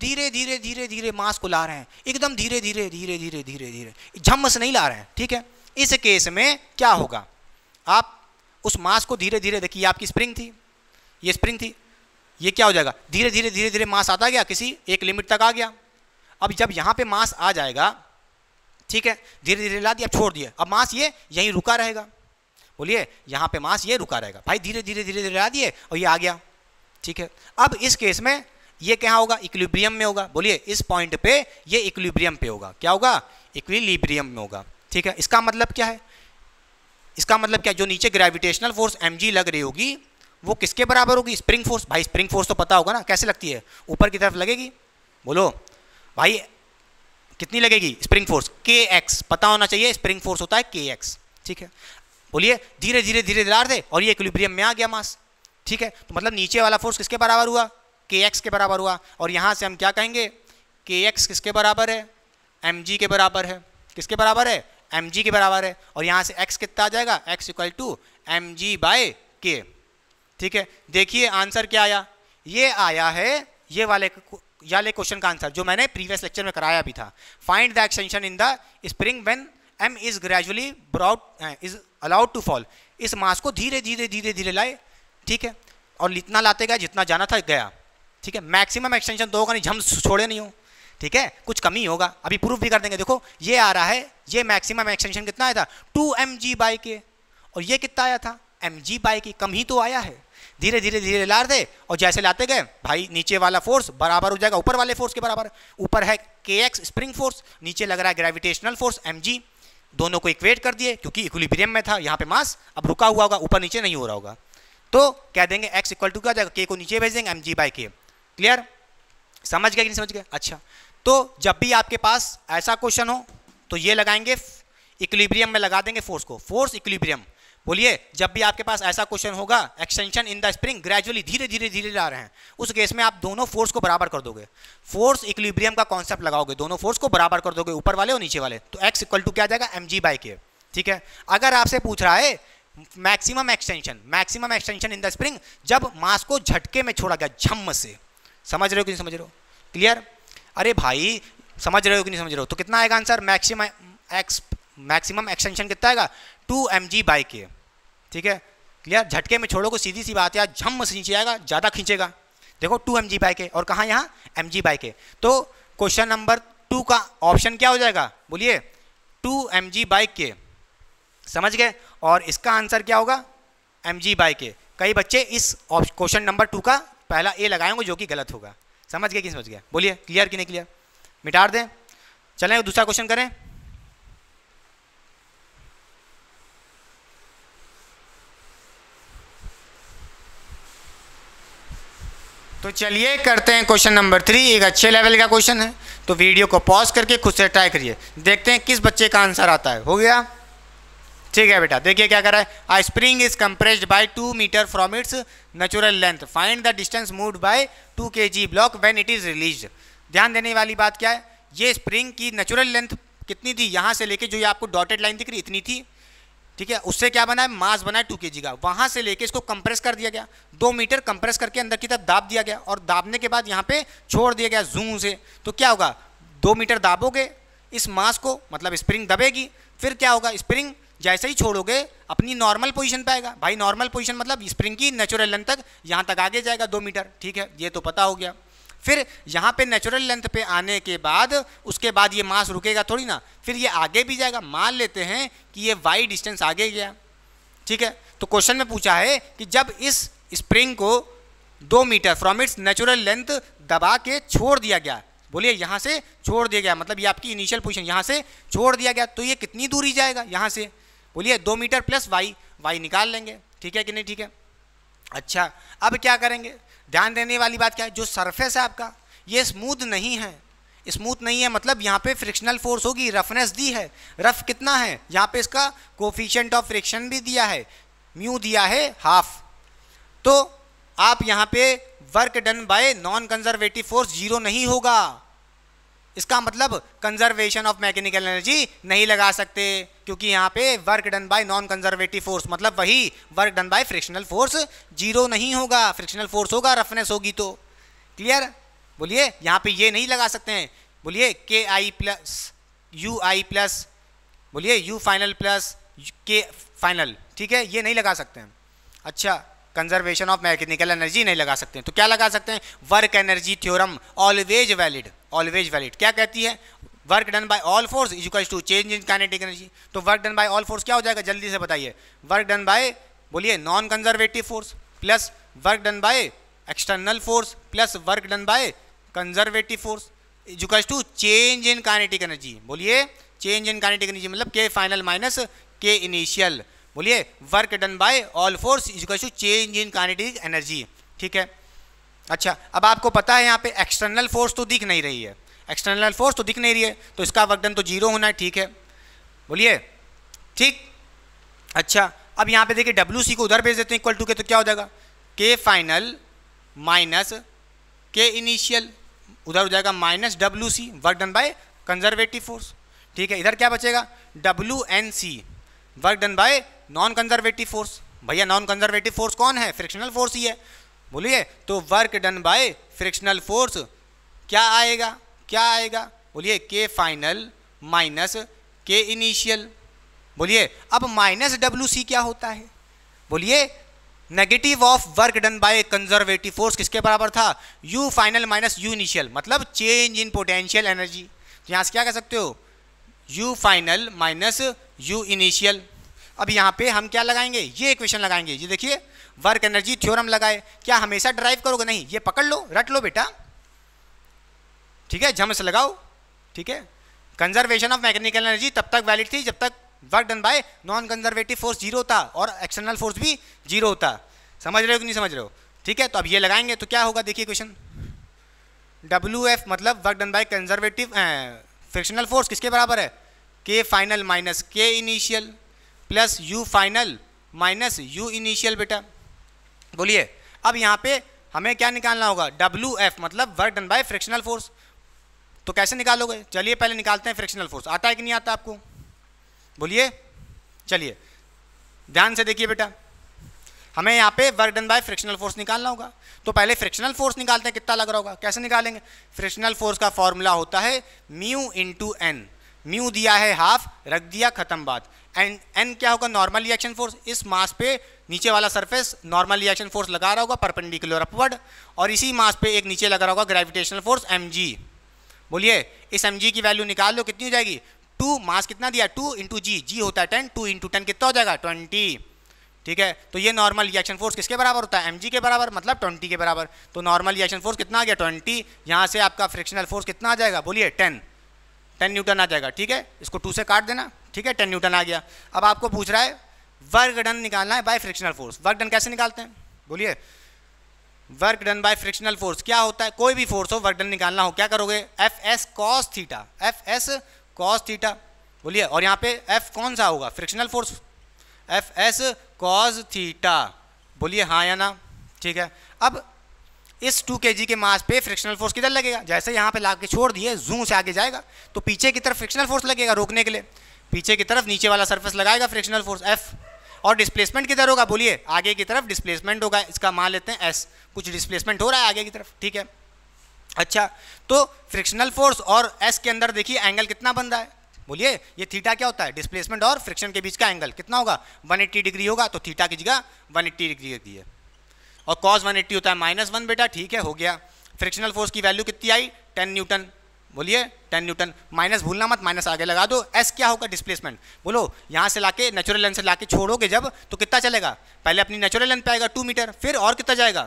धीरे धीरे धीरे धीरे मांस को ला रहे हैं एकदम धीरे धीरे धीरे धीरे धीरे धीरे झम नहीं ला रहे हैं ठीक है इस केस में क्या होगा आप उस मांस को धीरे धीरे देखिए आपकी स्प्रिंग थी ये स्प्रिंग थी ये क्या हो जाएगा धीरे धीरे धीरे धीरे मांस आता गया किसी एक लिमिट तक आ गया अब जब यहाँ पे मांस आ जाएगा ठीक है धीरे धीरे ला दिया अब छोड़ दिया अब मांस ये यहीं रुका रहेगा बोलिए यहाँ पे मांस ये रुका रहेगा भाई धीरे धीरे धीरे धीरे ला दिए और ये आ गया ठीक है अब इस केस में ये क्या होगा इक्विलिब्रियम में होगा बोलिए इस पॉइंट पे ये इक्विलिब्रियम पे होगा क्या होगा इक्विलिब्रियम में होगा ठीक है इसका मतलब क्या है इसका मतलब क्या जो नीचे ग्रेविटेशनल फोर्स एम लग रही होगी वो किसके बराबर होगी स्प्रिंग फोर्स भाई स्प्रिंग फोर्स तो पता होगा ना कैसे लगती है ऊपर की तरफ लगेगी बोलो भाई कितनी लगेगी स्प्रिंग फोर्स के एक्स पता होना चाहिए स्प्रिंग फोर्स होता है के एक्स ठीक है बोलिए धीरे धीरे धीरे धीरे दे और ये इक्विलिब्रियम में आ गया मास ठीक है तो मतलब नीचे वाला फोर्स किसके बराबर हुआ के एक्स के बराबर हुआ और यहाँ से हम क्या कहेंगे के एक्स किसके बराबर है एम जी के बराबर है किसके बराबर है एम जी के बराबर है और यहाँ से एक्स कितना आ जाएगा x equal to m g by k ठीक है देखिए आंसर क्या आया ये आया है ये वाले वाले क्वेश्चन का आंसर जो मैंने प्रीवियस लेक्चर में कराया भी था find the extension in the spring when m is gradually allowed is allowed to fall इस मास को धीरे धीरे धीरे धीरे लाए ठीक है और इतना लाते गए जितना जाना था गया ठीक है मैक्सिमम एक्सटेंशन तो होगा नहीं हम छोड़े नहीं हो ठीक है कुछ कमी होगा अभी प्रूफ भी कर देंगे देखो ये आ रहा है ये मैक्सिमम एक्सटेंशन कितना आया था टू एम जी बाई के और ये कितना आया था एम जी बाई के कम ही तो आया है धीरे धीरे धीरे ला दे और जैसे लाते गए भाई नीचे वाला फोर्स बराबर हो जाएगा ऊपर वाले फोर्स के बराबर ऊपर है के एक्स स्प्रिंग फोर्स नीचे लग रहा है ग्रेविटेशनल फोर्स एम जी दोनों को इक्वेट कर दिए क्योंकि इक्विलिब्रियम में था यहाँ पे मास अब रुका हुआ होगा ऊपर नीचे नहीं हो रहा होगा तो कह देंगे एक्स इक्वल टू क्या जाएगा के को नीचे भेज देंगे m g by k clear समझ गया कि नहीं समझ गया अच्छा तो जब भी आपके पास ऐसा क्वेश्चन हो तो ये लगाएंगे इक्विलिब्रियम में लगा देंगे फोर्स को फोर्स इक्विलिब्रियम बोलिए जब भी आपके पास ऐसा क्वेश्चन होगा extension in the spring gradually धीरे धीरे धीरे ला रहे हैं उस केस में आप दोनों फोर्स को बराबर कर दोगे फोर्स इक्विलिब्रियम का कॉन्सेप्ट लगाओगे दोनों फोर्स को बराबर कर दोगे ऊपर वाले और नीचे वाले तो एक्स इक्वल टू क्या जाएगा एम जी बाई के ठीक है अगर आपसे पूछ रहा है maximum extension maximum extension in the spring जब मास को झटके में छोड़ा गया झम्म से समझ रहे हो कि नहीं समझ रहे हो क्लियर अरे भाई समझ रहे हो कि नहीं समझ रहे हो तो कितना आएगा answer maximum x maximum extension कितना आएगा टू एम जी बाई के ठीक है क्लियर झटके में छोड़ो को सीधी सी बात है झम से नीचे आएगा ज़्यादा खींचेगा देखो टू एम जी बाई के और कहाँ यहाँ एम जी बाई के तो क्वेश्चन नंबर टू का ऑप्शन क्या हो जाएगा बोलिए टू एम जी बाई के समझ गए और इसका आंसर क्या होगा एम जी बाई के कई बच्चे इस क्वेश्चन नंबर टू का पहला ए लगाएंगे जो कि गलत होगा समझ गया कि समझ गया बोलिए क्लियर कि नहीं क्लियर मिटा दें चलें दूसरा क्वेश्चन करें तो चलिए करते हैं क्वेश्चन नंबर थ्री एक अच्छे लेवल का क्वेश्चन है तो वीडियो को पॉज करके खुद से ट्राई करिए देखते हैं किस बच्चे का आंसर आता है हो गया ठीक है बेटा देखिए क्या कर रहा है spring is compressed by two meter from its natural length find the distance move by two k g block when it is release ध्यान देने वाली बात क्या है ये स्प्रिंग की नेचुरल लेंथ कितनी थी यहाँ से लेके जो ये आपको डॉटेड लाइन दिख रही इतनी थी ठीक है उससे क्या बना है मास बना है टू के का वहाँ से लेके इसको कंप्रेस कर दिया गया दो मीटर कंप्रेस करके अंदर की तरफ दाब दिया गया और दाबने के बाद यहाँ पे छोड़ दिया गया जू से तो क्या होगा दो मीटर दाबोगे इस मास को मतलब स्प्रिंग दबेगी फिर क्या होगा स्प्रिंग जैसे ही छोड़ोगे अपनी नॉर्मल पोजीशन पे आएगा भाई नॉर्मल पोजीशन मतलब स्प्रिंग की नेचुरल लेंथ तक यहाँ तक आगे जाएगा दो मीटर ठीक है ये तो पता हो गया फिर यहाँ पे नेचुरल लेंथ पे आने के बाद उसके बाद ये मास रुकेगा थोड़ी ना फिर ये आगे भी जाएगा मान लेते हैं कि ये वाई डिस्टेंस आगे गया ठीक है तो क्वेश्चन में पूछा है कि जब इस स्प्रिंग को दो meter from its natural length दबा के छोड़ दिया गया बोलिए यहाँ से छोड़ दिया गया मतलब ये आपकी इनिशियल पोजीशन यहाँ से छोड़ दिया गया तो ये कितनी दूरी जाएगा यहाँ से बोलिए दो मीटर प्लस वाई वाई निकाल लेंगे ठीक है कि नहीं ठीक है अच्छा अब क्या करेंगे ध्यान देने वाली बात क्या है जो सरफेस है आपका ये स्मूथ नहीं है स्मूथ नहीं है मतलब यहाँ पे फ्रिक्शनल फोर्स होगी रफनेस दी है रफ कितना है यहाँ पे इसका कोफिशियंट ऑफ फ्रिक्शन भी दिया है म्यू दिया है हाफ तो आप यहाँ पे work done by non conservative force zero नहीं होगा इसका मतलब कंजर्वेशन ऑफ मैकेनिकल एनर्जी नहीं लगा सकते क्योंकि यहाँ पे work done by non conservative force मतलब वही work done by frictional force zero नहीं होगा फ्रिक्शनल फोर्स होगा रफनेस होगी तो क्लियर बोलिए यहाँ पे ये नहीं लगा सकते हैं बोलिए K i plus U i plus बोलिए U final plus K final ठीक है ये नहीं लगा सकते हैं अच्छा कंजर्वेशन ऑफ मैकेनिकल एनर्जी नहीं लगा सकते हैं तो क्या लगा सकते हैं work energy theorem always valid always valid क्या कहती है work done by all force equals to change in kinetic energy तो work done by all force क्या हो जाएगा जल्दी से बताइए वर्क डन बाय बोलिए non conservative force plus work done by external force plus work done by conservative force equals to change in kinetic energy बोलिए change in kinetic energy मतलब K final minus K initial बोलिए work done by all force is to change in kinetic energy ठीक है अच्छा अब आपको पता है यहाँ पे एक्सटर्नल फोर्स तो दिख नहीं रही है एक्सटर्नल फोर्स तो दिख नहीं रही है तो इसका वर्क डन तो जीरो होना है ठीक है बोलिए ठीक अच्छा अब यहाँ पे देखिए डब्ल्यू सी को उधर भेज देते हैं इक्वल टू के तो क्या हो जाएगा के फाइनल माइनस के इनिशियल उधर हो जाएगा minus W C work done by conservative force ठीक है इधर क्या बचेगा W N C work done by non conservative force भैया नॉन कंजर्वेटिव फोर्स कौन है फ्रिक्शनल फोर्स ही है बोलिए तो work done by frictional force क्या आएगा क्या आएगा बोलिए K final minus K initial बोलिए अब माइनस डब्ल्यू सी क्या होता है बोलिए negative of work done by conservative force किसके बराबर था U final minus U initial मतलब चेंज इन पोटेंशियल एनर्जी यहां से क्या कह सकते हो U final minus U initial अब यहाँ पे हम क्या लगाएंगे ये इक्वेशन लगाएंगे ये देखिए वर्क एनर्जी थ्योरम लगाए क्या हमेशा ड्राइव करोगे नहीं ये पकड़ लो रट लो बेटा ठीक है झमस लगाओ ठीक है कंजर्वेशन ऑफ मैकेनिकल एनर्जी तब तक वैलिड थी जब तक work done by non conservative force zero था और एक्सटर्नल फोर्स भी जीरो होता समझ रहे हो कि नहीं समझ रहे हो ठीक है तो अब ये लगाएंगे तो क्या होगा देखिए क्वेश्चन डब्ल्यू एफ मतलब work done by conservative frictional force किसके बराबर है K final minus K initial plus U final minus U initial बेटा बोलिए अब यहाँ पे हमें क्या निकालना होगा डब्ल्यू एफ मतलब work done by frictional force तो कैसे निकालोगे चलिए पहले निकालते हैं फ्रिक्शनल फोर्स आता है कि नहीं आता आपको बोलिए चलिए ध्यान से देखिए बेटा हमें यहाँ पे work done by frictional force निकालना होगा तो पहले फ्रिक्शनल फोर्स निकालते हैं कितना लग रहा होगा कैसे निकालेंगे फ्रिक्शनल फोर्स का फॉर्मूला होता है म्यू इंटू एन म्यू दिया है हाफ रख दिया खत्म बात एंड एन क्या होगा नॉर्मल रिएक्शन फोर्स इस मास पे नीचे वाला सरफेस नॉर्मल रिएक्शन फोर्स लगा रहा होगा परपेंडिकुलर अपवर्ड और इसी मास पे एक नीचे लगा रहा होगा ग्रेविटेशनल फोर्स एम बोलिए इस एम की वैल्यू निकाल लो कितनी हो जाएगी टू मास कितना दिया टू इंटू जी जी होता है टेन टू इंटू टेन कितना हो जाएगा ट्वेंटी ठीक है तो ये नॉर्मल रिएक्शन फोर्स किसके बराबर होता है एम के बराबर मतलब ट्वेंटी के बराबर तो नॉर्मल रिएक्शन फोर्स कितना आ गया ट्वेंटी यहाँ से आपका फ्रिक्शनल फोर्स कितना आ जाएगा बोलिए टेन टेन न्यूटन आ जाएगा ठीक है इसको टू से काट देना ठीक है टेन न्यूटन आ गया अब आपको पूछ रहा है वर्क डन निकालना है by frictional force work done कैसे निकालते हैं बोलिए work done by frictional force क्या होता है कोई भी फोर्स हो वर्क डन निकालना हो क्या करोगे F S cos theta F S cos theta बोलिए और यहाँ पे एफ कौन सा होगा frictional force F S cos theta बोलिए हाँ या ना ठीक है अब इस टू के के मास पे फ्रिक्शनल फोर्स किधर लगेगा जैसे यहाँ पे ला के छोड़ दिए जू से आगे जाएगा तो पीछे की तरफ फ्रिक्शनल फोर्स लगेगा रोकने के लिए पीछे की तरफ नीचे वाला सर्फेस लगाएगा फ्रिक्शनल फोर्स एफ और डिस्प्लेसमेंट किधर होगा बोलिए आगे की तरफ डिस्प्लेसमेंट होगा इसका मान लेते हैं एस कुछ डिस्प्लेसमेंट हो रहा है आगे की तरफ ठीक है अच्छा तो फ्रिक्शनल फोर्स और एस के अंदर देखिए एंगल कितना बन रहा है बोलिए ये थीटा क्या होता है डिस्प्लेसमेंट और फ्रिक्शन के बीच का एंगल कितना होगा 180 डिग्री होगा तो थीटा की जगह 180 डिग्री है और कॉज 180 होता है माइनस वन बेटा ठीक है हो गया फ्रिक्शनल फोर्स की वैल्यू कितनी आई 10 न्यूटन बोलिए 10 न्यूटन माइनस भूलना मत माइनस आगे लगा दो एस क्या होगा डिस्प्लेसमेंट बोलो यहाँ से लाके नेचुरल लेंथ से लाके छोड़ोगे जब तो कितना चलेगा पहले अपनी नेचुरल लेंथ पे आएगा टू मीटर फिर और कितना जाएगा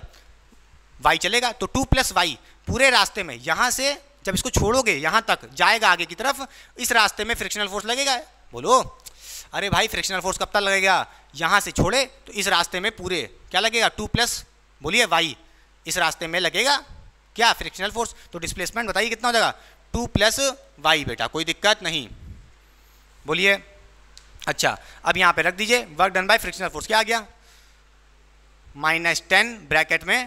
वाई चलेगा तो टू प्लस वाई पूरे रास्ते में यहाँ से जब इसको छोड़ोगे यहाँ तक जाएगा आगे की तरफ इस रास्ते में फ्रिक्शनल फोर्स लगेगा बोलो अरे भाई फ्रिक्शनल फोर्स कब तक लगेगा यहाँ से छोड़े तो इस रास्ते में पूरे क्या लगेगा टू प्लस बोलिए वाई इस रास्ते में लगेगा क्या फ्रिक्शनल फोर्स तो डिस्प्लेसमेंट बताइए कितना हो जाएगा टू प्लस वाई बेटा कोई दिक्कत नहीं बोलिए अच्छा अब यहाँ पे रख दीजिए work done by frictional force क्या आ गया माइनस टेन ब्रैकेट में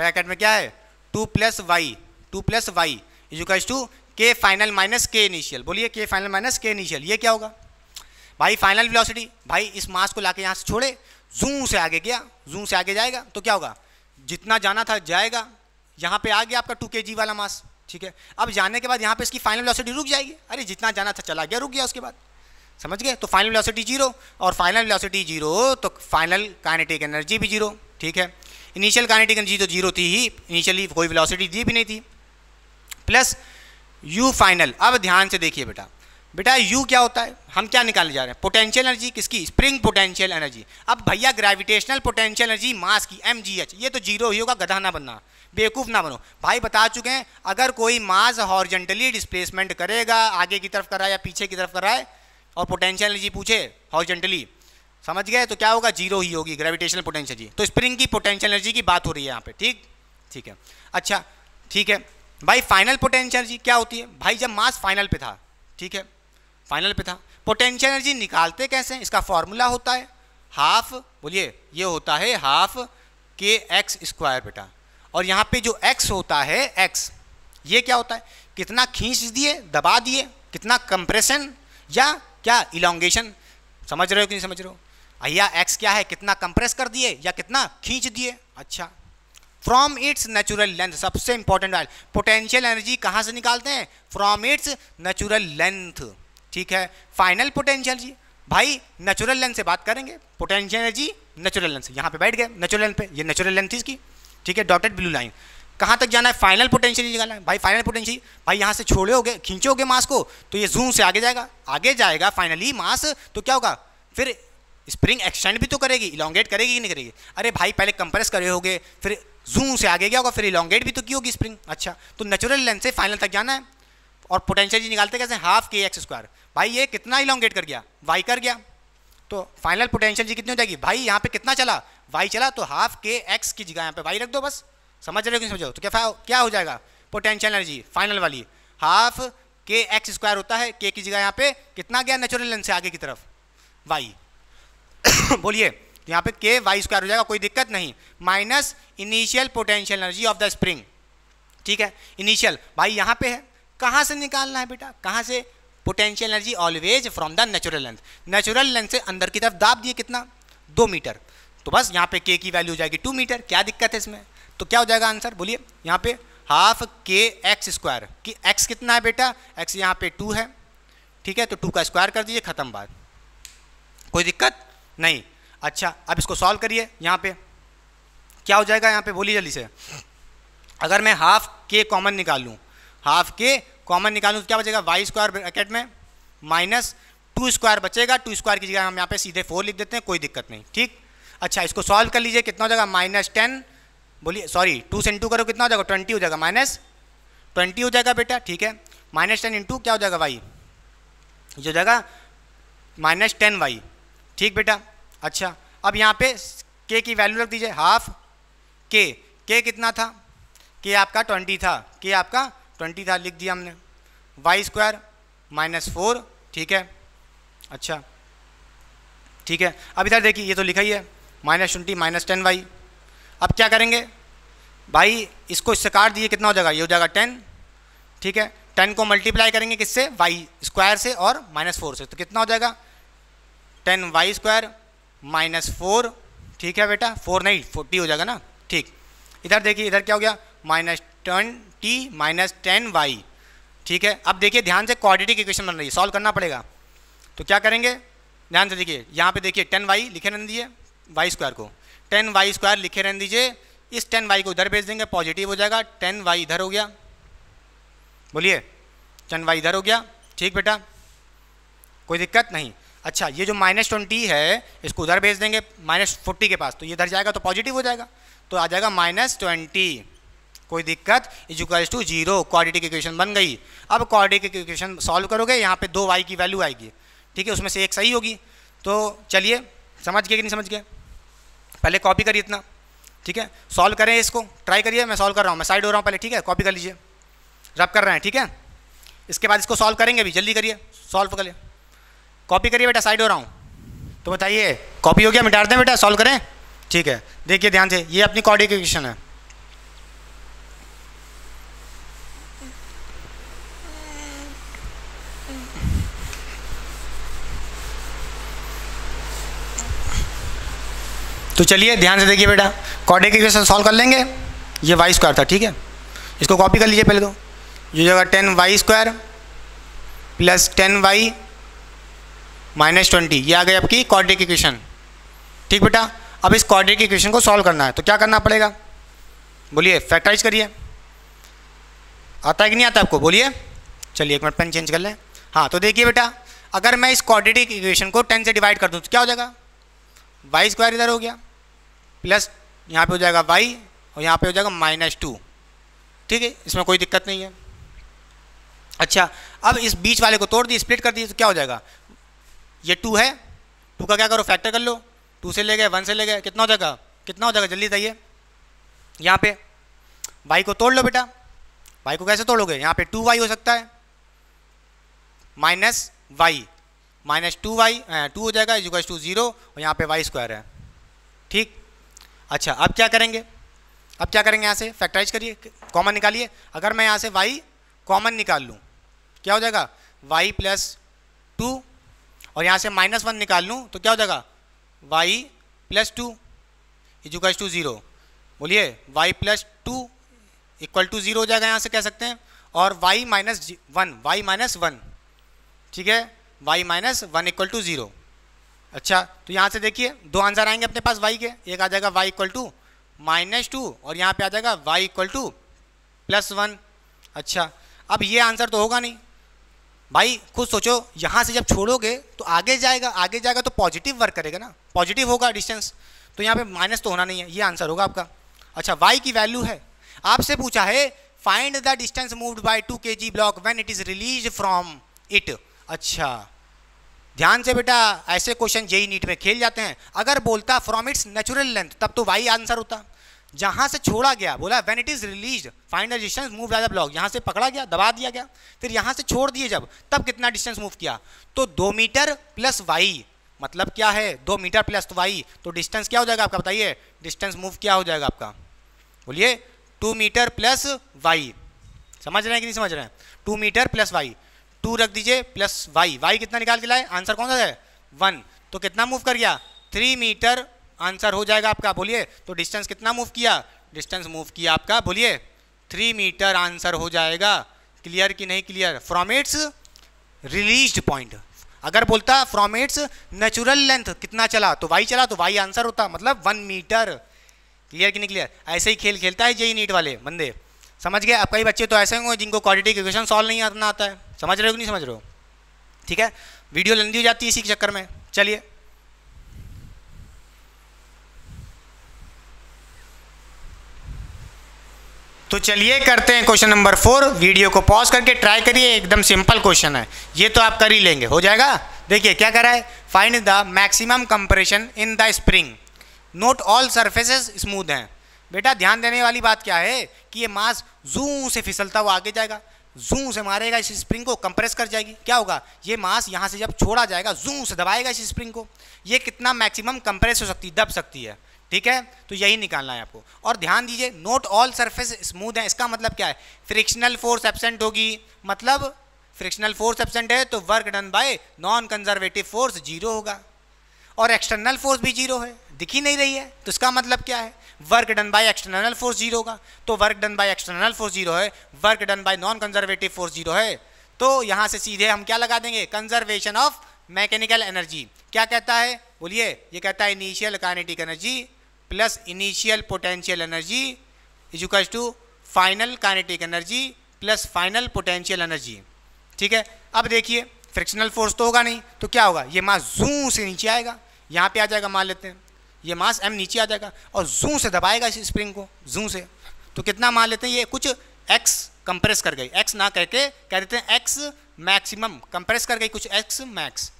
ब्रैकेट में क्या है two plus y two plus y इजुकाइज to K final minus K initial बोलिए K final minus K initial ये क्या होगा भाई फाइनल वेलोसिटी भाई इस मास को लाके यहाँ से छोड़े जू से आगे गया जू से आगे जाएगा तो क्या होगा जितना जाना था जाएगा यहाँ पे आ गया आपका टू के वाला मास ठीक है अब जाने के बाद यहाँ पे इसकी फाइनल वेलोसिटी रुक जाएगी अरे जितना जाना था चला गया रुक गया उसके बाद समझ गए तो फाइनल वेलोसिटी जीरो और फाइनल वेलोसिटी जीरो तो फाइनल काइनेटिक एनर्जी भी जीरो ठीक है इनिशियल काइनेटिक एनर्जी तो जीरो थी ही इनिशियली कोई वेलोसिटी दी भी नहीं थी प्लस यू फाइनल अब ध्यान से देखिए बेटा बेटा यू क्या होता है हम क्या निकालने जा रहे हैं पोटेंशियल एनर्जी किसकी स्प्रिंग पोटेंशियल एनर्जी अब भैया ग्रेविटेशनल पोटेंशियल एनर्जी मास की एम जी एच ये तो जीरो ही होगा गधा ना बनना बेवकूफ़ ना बनो भाई बता चुके हैं अगर कोई मास हॉर्जेंटली डिस्प्लेसमेंट करेगा आगे की तरफ कराए या पीछे की तरफ कराए और पोटेंशियल एनर्जी पूछे हॉर्जेंटली समझ गए तो क्या होगा जीरो ही होगी ग्रेविटेशनल पोटेंशियल जी तो स्प्रिंग की पोटेंशियल एनर्जी की बात हो रही है यहाँ पे ठीक ठीक है अच्छा ठीक है भाई फाइनल पोटेंशियल एनर्जी क्या होती है भाई जब मास फाइनल पे था ठीक है फाइनल पे था पोटेंशियल एनर्जी निकालते कैसे हैं इसका फॉर्मूला होता है हाफ बोलिए ये होता है हाफ के एक्स स्क्वायर बेटा और यहाँ पे जो एक्स होता है एक्स ये क्या होता है कितना खींच दिए दबा दिए कितना कंप्रेशन या क्या इलांगेशन समझ रहे हो कि नहीं समझ रहे हो भैया एक्स क्या है कितना कंप्रेस कर दिए या कितना खींच दिए अच्छा फ्रॉम इट्स नेचुरल लेंथ सबसे इंपॉर्टेंट पोटेंशियल एनर्जी कहाँ से निकालते हैं फ्रॉम इट्स नेचुरल लेंथ ठीक है फाइनल पोटेंशियल जी भाई नेचुरल लेंथ से बात करेंगे पोटेंशियल एनर्जी नेचुरल लेंथ से यहाँ पे बैठ गए नेचुरल लेंथ पे ये नेचुरल लेंथ थी इसकी ठीक है डॉटेड ब्लू लाइन कहाँ तक जाना है फाइनल पोटेंशियल निकालना है भाई फाइनल पोटेंशियल भाई यहाँ से छोड़ोगे खींचोगे मास को तो ये जूम से आगे जाएगा आगे जाएगा फाइनली मास तो क्या होगा फिर स्प्रिंग एक्सटेंड भी तो करेगी इलांगेट करेगी कि नहीं करेगी अरे भाई पहले कंप्रेस करे होगे फिर जूम से आगे क्या होगा फिर इलांगेट भी तो की होगी स्प्रिंग अच्छा तो नेचुरल लेंथ से फाइनल तक जाना है और पोटेंशियल जी निकालते कैसे हाफ के एक्स स्क्वायर भाई ये कितना इलांगेट कर गया वाई कर गया तो फाइनल पोटेंशियल जी कितनी हो जाएगी भाई यहाँ पे कितना चला वाई चला तो हाफ के एक्स की जगह यहाँ पे वाई रख दो बस समझ रहे हो कि समझो तो क्या क्या हो जाएगा पोटेंशियल एनर्जी फाइनल वाली हाफ के एक्स स्क्वायर होता है के की जगह यहाँ पे कितना गया नेचुरल लेंथ से आगे की तरफ वाई बोलिए तो यहाँ पे के वाई स्क्वायर हो जाएगा कोई दिक्कत नहीं minus initial potential energy of the spring ठीक है इनिशियल भाई यहाँ पे है कहाँ से निकालना है बेटा कहाँ से potential energy always from the natural length natural length से अंदर की तरफ दाब दिए कितना दो मीटर तो बस यहाँ पे के की वैल्यू हो जाएगी टू मीटर क्या दिक्कत है इसमें तो क्या हो जाएगा आंसर बोलिए यहाँ पे हाफ के एक्स स्क्वायर कि एक्स कितना है बेटा एक्स यहाँ पे टू है ठीक है तो टू का स्क्वायर कर दीजिए खत्म बात कोई दिक्कत नहीं अच्छा अब इसको सॉल्व करिए यहाँ पे क्या हो जाएगा यहाँ पे बोलिए जल्दी से अगर मैं हाफ के कॉमन निकाल लूँ हाफ के कॉमन निकालूँ तो क्या बचेगा वाई स्क्वायर ब्रैकेट में माइनस टू स्क्वायर बचेगा टू स्क्वायर की जगह हम यहाँ पे सीधे फोर लिख देते हैं कोई दिक्कत नहीं ठीक अच्छा इसको सॉल्व कर लीजिए कितना हो जाएगा माइनस टेन बोलिए सॉरी टू से इंटू करो कितना हो जाएगा ट्वेंटी हो जाएगा माइनस ट्वेंटी हो जाएगा बेटा ठीक है माइनस टेन इंटू क्या हो जाएगा वाई जो जाएगा माइनस टेन वाई ठीक बेटा अच्छा अब यहाँ पे के की वैल्यू रख दीजिए हाफ के के कितना था के आपका ट्वेंटी था के आपका ट्वेंटी था लिख दिया हमने वाई स्क्वायर माइनस फोर ठीक है अच्छा ठीक है अब इधर देखिए ये तो लिखा ही है minus twenty minus ten y अब क्या करेंगे भाई इसको इससे काट दिए कितना हो जाएगा ये हो जाएगा टेन ठीक है टेन को मल्टीप्लाई करेंगे किससे वाई स्क्वायर से और माइनस फोर से तो कितना हो जाएगा ten y square minus four ठीक है बेटा फोर नहीं फोर्टी हो जाएगा ना ठीक इधर देखिए इधर क्या हो गया minus twenty minus ten y ठीक है अब देखिए ध्यान से क्वाड्रेटिक इक्वेशन बन रही है सॉल्व करना पड़ेगा तो क्या करेंगे ध्यान से देखिए यहाँ पे देखिए टेन वाई लिखे रहने दीजिए वाई स्क्वायर को टेन वाई स्क्वायर लिखे रहने दीजिए इस टेन वाई को इधर भेज देंगे पॉजिटिव हो जाएगा टेन वाई इधर हो गया बोलिए टेन वाई इधर हो गया ठीक बेटा कोई दिक्कत नहीं अच्छा ये जो माइनस ट्वेंटी है इसको उधर भेज देंगे माइनस फोर्टी के पास तो ये इधर जाएगा तो पॉजिटिव हो जाएगा तो आ जाएगा माइनस ट्वेंटी कोई दिक्कत equals to zero quadratic equation बन गई अब क्वाड्रेटिक इक्वेशन सॉल्व करोगे यहाँ पे दो वाई की वैल्यू आएगी ठीक है उसमें से एक सही होगी तो चलिए समझ गए कि नहीं समझ गए पहले कॉपी करिए इतना ठीक है सॉल्व करें इसको ट्राई करिए मैं सॉल्व कर रहा हूँ मैं साइड हो रहा हूँ पहले ठीक है कॉपी कर लीजिए रब कर रहे हैं ठीक है इसके बाद इसको सॉल्व करेंगे अभी जल्दी करिए सॉल्व करिए कॉपी करिए बेटा साइड हो रहा हूँ तो बताइए कॉपी हो गया मिटा दें बेटा सॉल्व करें ठीक है देखिए ध्यान से ये अपनी कॉडिक इक्वेशन है तो चलिए ध्यान से देखिए बेटा कॉडेक इक्वेशन सॉल्व कर लेंगे ये वाई स्क्वायर था ठीक है इसको कॉपी कर लीजिए पहले तो ये जगह ten y square plus ten y minus twenty ये आ गई आपकी कॉडेक इक्वेशन ठीक बेटा अब इस कॉडेक इक्वेशन को सॉल्व करना है तो क्या करना पड़ेगा बोलिए फैक्टराइज करिए आता है कि नहीं आता आपको बोलिए चलिए एक मिनट पेन चेंज कर लें हाँ तो देखिए बेटा अगर मैं इस क्वाड्रेटिक इक्वेशन को टेन से डिवाइड कर दूँ तो क्या हो जाएगा वाई स्क्वायर इधर हो गया प्लस यहाँ पे हो जाएगा वाई और यहाँ पे हो जाएगा माइनस टू ठीक है इसमें कोई दिक्कत नहीं है अच्छा अब इस बीच वाले को तोड़ दिए स्प्लिट कर दिए तो क्या हो जाएगा ये टू है टू का क्या करो फैक्टर कर लो टू से ले गए वन से ले गए कितना हो जाएगा कितना हो जाएगा जल्दी चाहिए यहाँ पे वाई को तोड़ लो बेटा वाई को कैसे तोड़ोगे यहाँ पे टू वाई हो सकता है minus y minus two y two हो जाएगा इजुकल टू जीरो और यहाँ पे वाई स्क्वायर है अच्छा अब क्या करेंगे अब क्या करेंगे यहाँ से फैक्टराइज करिए कॉमन निकालिए अगर मैं यहाँ से वाई कॉमन निकाल लूँ क्या हो जाएगा वाई प्लस टू और यहाँ से माइनस वन निकाल लूँ तो क्या हो जाएगा वाई प्लस टू इजुकाइज टू ज़ीरो बोलिए y plus two equal to zero हो जाएगा यहाँ से कह सकते हैं और y minus one y minus one ठीक है y minus one equal to zero अच्छा तो यहाँ से देखिए दो आंसर आएंगे अपने पास वाई के एक आ जाएगा y equal to minus two और यहाँ पे आ जाएगा y equal to plus one अच्छा अब ये आंसर तो होगा नहीं भाई खुद सोचो यहाँ से जब छोड़ोगे तो आगे जाएगा आगे जाएगा तो पॉजिटिव वर्क करेगा ना पॉजिटिव होगा डिस्टेंस तो यहाँ पे माइनस तो होना नहीं है ये आंसर होगा आपका अच्छा वाई की वैल्यू है आपसे पूछा है find the distance moved by two k g block when it is release from it अच्छा ध्यान से बेटा ऐसे क्वेश्चन जेई e नीट में खेल जाते हैं अगर बोलता फ्रॉम इट्स नेचुरल लेंथ तब तो वाई आंसर होता जहाँ से छोड़ा गया बोला when it is release final distance move the block यहाँ से पकड़ा गया दबा दिया गया फिर यहाँ से छोड़ दिए जब तब कितना डिस्टेंस मूव किया तो दो मीटर प्लस वाई मतलब क्या है दो मीटर प्लस वाई तो डिस्टेंस क्या हो जाएगा आपका बताइए डिस्टेंस मूव क्या हो जाएगा आपका बोलिए टू मीटर प्लस वाई समझ रहे हैं कि नहीं समझ रहे हैं two meter plus y two रख दीजिए प्लस वाई वाई कितना निकाल के लाए आंसर कौन सा है वन तो कितना मूव कर गया थ्री मीटर आंसर हो जाएगा आपका बोलिए तो डिस्टेंस कितना मूव किया डिस्टेंस मूव किया आपका बोलिए थ्री मीटर आंसर हो जाएगा क्लियर कि नहीं clear from its release point अगर बोलता फ्रॉम इट्स नेचुरल लेंथ कितना चला तो वाई चला तो वाई आंसर होता मतलब वन मीटर क्लियर कि नहीं क्लियर ऐसे ही खेल खेलता है जेई नीट वाले बंदे समझ गए अब कई बच्चे तो ऐसे होंगे जिनको क्वालिटी क्वेश्चन सॉल्व नहीं करना आता है समझ रहे हो कि नहीं समझ रहे हो ठीक है वीडियो लंदी हो जाती है इसी के चक्कर में चलिए तो चलिए करते हैं क्वेश्चन नंबर फोर वीडियो को पॉज करके ट्राई करिए एकदम सिंपल क्वेश्चन है ये तो आप कर ही लेंगे हो जाएगा देखिए क्या करा है find the maximum compression in the spring note all surfaces smooth हैं बेटा ध्यान देने वाली बात क्या है कि ये मास जू से फिसलता हुआ आगे जाएगा जू से मारेगा इस स्प्रिंग को कंप्रेस कर जाएगी क्या होगा ये मास यहाँ से जब छोड़ा जाएगा जू से दबाएगा इस स्प्रिंग को ये कितना मैक्सिमम कंप्रेस हो सकती है दब सकती है ठीक है तो यही निकालना है आपको और ध्यान दीजिए नोट ऑल सरफेस स्मूथ है इसका मतलब क्या है फ्रिक्शनल फोर्स एबसेंट होगी मतलब फ्रिक्शनल फोर्स एबसेंट है तो work done by non conservative force zero होगा और एक्सटर्नल फोर्स भी जीरो है दिख ही नहीं रही है तो इसका मतलब क्या है work done by external force zero होगा तो work done by external force zero है work done by non conservative force zero है तो यहाँ से सीधे हम क्या लगा देंगे कंजर्वेशन ऑफ मैकेनिकल एनर्जी क्या कहता है बोलिए ये कहता है initial kinetic energy plus initial potential energy equals to final kinetic energy plus final potential energy ठीक है अब देखिए फ्रिक्शनल फोर्स तो होगा नहीं तो क्या होगा ये मास जू से नीचे आएगा यहाँ पे आ जाएगा मान लेते हैं ये मास एम नीचे आ जाएगा और जू से दबाएगा इस स्प्रिंग को जू से तो कितना मान लेते हैं ये कुछ एक्स कंप्रेस कर गई एक्स ना करके कह देते हैं एक्स मैक्सिमम कंप्रेस कर गई कुछ एक्स मैक्स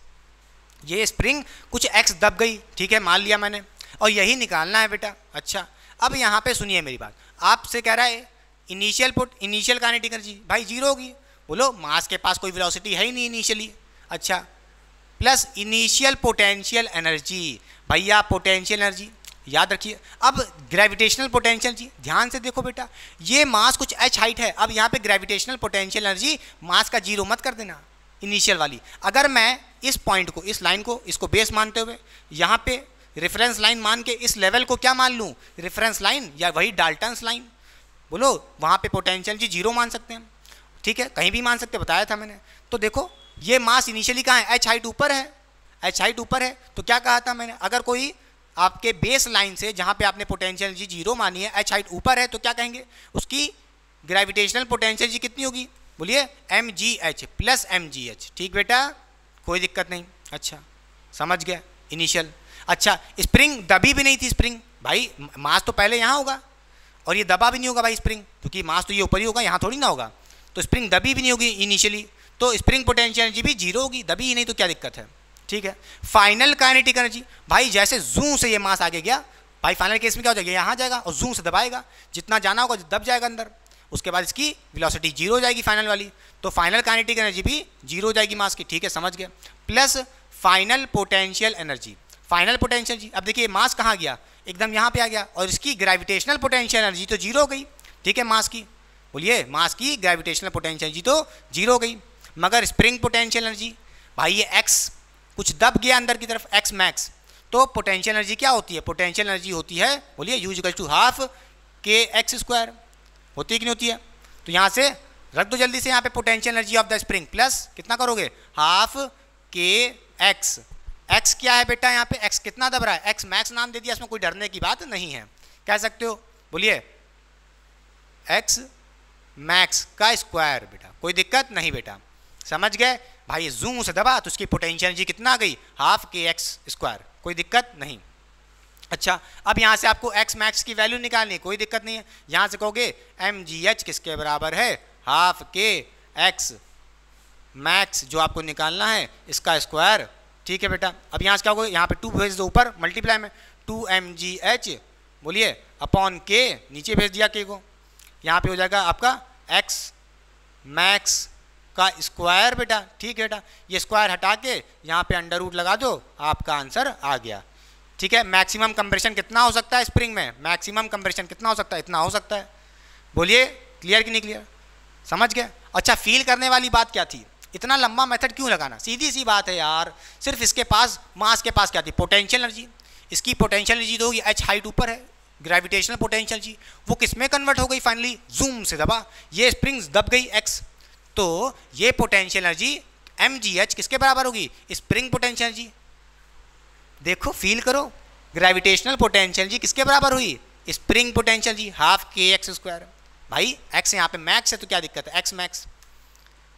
ये स्प्रिंग कुछ एक्स दब गई ठीक है मान लिया मैंने और यही निकालना है बेटा अच्छा अब यहाँ पे सुनिए मेरी बात आपसे कह रहा है initial put initial kinetic energy भाई जीरो होगी बोलो मास के पास कोई वेलोसिटी है ही नहीं इनिशियली अच्छा प्लस इनिशियल पोटेंशियल एनर्जी भैया पोटेंशियल एनर्जी याद रखिए अब ग्रेविटेशनल पोटेंशियल जी ध्यान से देखो बेटा ये मास कुछ एच हाइट है अब यहाँ पे ग्रेविटेशनल पोटेंशियल एनर्जी मास का जीरो मत कर देना इनिशियल वाली अगर मैं इस पॉइंट को इस लाइन को इसको बेस मानते हुए यहाँ पे रेफरेंस लाइन मान के इस लेवल को क्या मान लूँ रेफरेंस लाइन या वही डाल्टन्स लाइन बोलो वहाँ पर पोटेंशियल जी जीरो मान सकते हैं ठीक है कहीं भी मान सकते बताया था मैंने तो देखो ये मास इनिशियली कहाँ है एच हाइट ऊपर है एच हाइट ऊपर है तो क्या कहा था मैंने अगर कोई आपके बेस लाइन से जहाँ पे आपने पोटेंशियल जी जीरो मानी है एच हाइट ऊपर है तो क्या कहेंगे उसकी ग्रेविटेशनल पोटेंशियल जी कितनी होगी बोलिए एम जी h plus M G h ठीक बेटा कोई दिक्कत नहीं अच्छा समझ गया इनिशियल अच्छा स्प्रिंग दबी भी नहीं थी स्प्रिंग भाई मास तो पहले यहाँ होगा और ये दबा भी नहीं होगा भाई स्प्रिंग क्योंकि मास तो ये ऊपर ही होगा यहाँ थोड़ी ना होगा तो स्प्रिंग दबी भी नहीं होगी इनिशियली तो स्प्रिंग पोटेंशियल एनर्जी भी जीरो होगी दबी ही नहीं तो क्या दिक्कत है ठीक है फाइनल काइनेटिक एनर्जी भाई जैसे जू से ये मास आगे गया भाई फाइनल केस में क्या हो जाएगा यहाँ जाएगा और जू से दबाएगा जितना जाना होगा दब जाएगा अंदर उसके बाद इसकी वेलोसिटी जीरो हो जाएगी फाइनल वाली तो फाइनल काइनेटिक एनर्जी भी जीरो हो जाएगी मास की ठीक है समझ गया plus final potential energy final potential जी अब देखिए मास कहाँ गया एकदम यहाँ पे आ गया और इसकी ग्रेविटेशनल पोटेंशियल एनर्जी तो जीरो हो गई ठीक है मास की बोलिए मास की ग्रेविटेशनल पोटेंशियल एनर्जी तो जीरो हो गई मगर स्प्रिंग पोटेंशियल एनर्जी भाई ये एक्स कुछ दब गया अंदर की तरफ एक्स मैक्स तो पोटेंशियल एनर्जी क्या होती है पोटेंशियल एनर्जी होती है बोलिए यू टू हाफ के एक्स स्क्वायर होती है कि नहीं होती है तो यहाँ से रख दो जल्दी से यहाँ पे potential energy of the spring plus कितना करोगे हाफ के एक्स एक्स क्या है बेटा यहाँ पे एक्स कितना दब रहा है एक्स मैक्स नाम दे दिया इसमें कोई डरने की बात नहीं है कह सकते हो बोलिए एक्स मैक्स का स्क्वायर बेटा कोई दिक्कत नहीं बेटा समझ गए भाई जूम से दबा तो उसकी पोटेंशियल एनर्जी कितना आ गई हाफ के एक्स स्क्वायर कोई दिक्कत नहीं अच्छा अब यहाँ से आपको एक्स मैक्स की वैल्यू निकालनी कोई दिक्कत नहीं है यहाँ से कहोगे एम जी एच किसके बराबर है हाफ के एक्स मैक्स जो आपको निकालना है इसका स्क्वायर ठीक है बेटा अब यहाँ से क्या होगा यहाँ पे टू भेज दो ऊपर मल्टीप्लाई में टू एम जी एच बोलिए अपॉन के नीचे भेज दिया के को यहाँ पे हो जाएगा आपका एक्स मैक्स का स्क्वायर बेटा ठीक है बेटा ये स्क्वायर हटा के यहाँ पे अंडर रूट लगा दो आपका आंसर आ गया ठीक है मैक्सिमम कंप्रेशन कितना हो सकता है स्प्रिंग में मैक्सिमम कंप्रेशन कितना हो सकता है इतना हो सकता है बोलिए क्लियर कि नहीं क्लियर समझ गए अच्छा फील करने वाली बात क्या थी इतना लंबा मेथड क्यों लगाना सीधी सी बात है यार सिर्फ इसके पास मास के पास क्या थी पोटेंशियल एनर्जी इसकी पोटेंशियल एनर्जी तो होगी एच हाइट ऊपर है ग्रेविटेशनल पोटेंशियल जी वो किस में कन्वर्ट हो गई फाइनली जूम से दबा ये स्प्रिंग्स दब गई एक्स तो ये पोटेंशियल एनर्जी एम किसके बराबर होगी स्प्रिंग पोटेंशियल एनर्जी देखो फील करो ग्रेविटेशनल पोटेंशियल जी किसके बराबर हुई स्प्रिंग पोटेंशियल जी हाफ के एक्स स्क्वायर भाई एक्स यहाँ पे मैक्स है तो क्या दिक्कत है एक्स मैक्स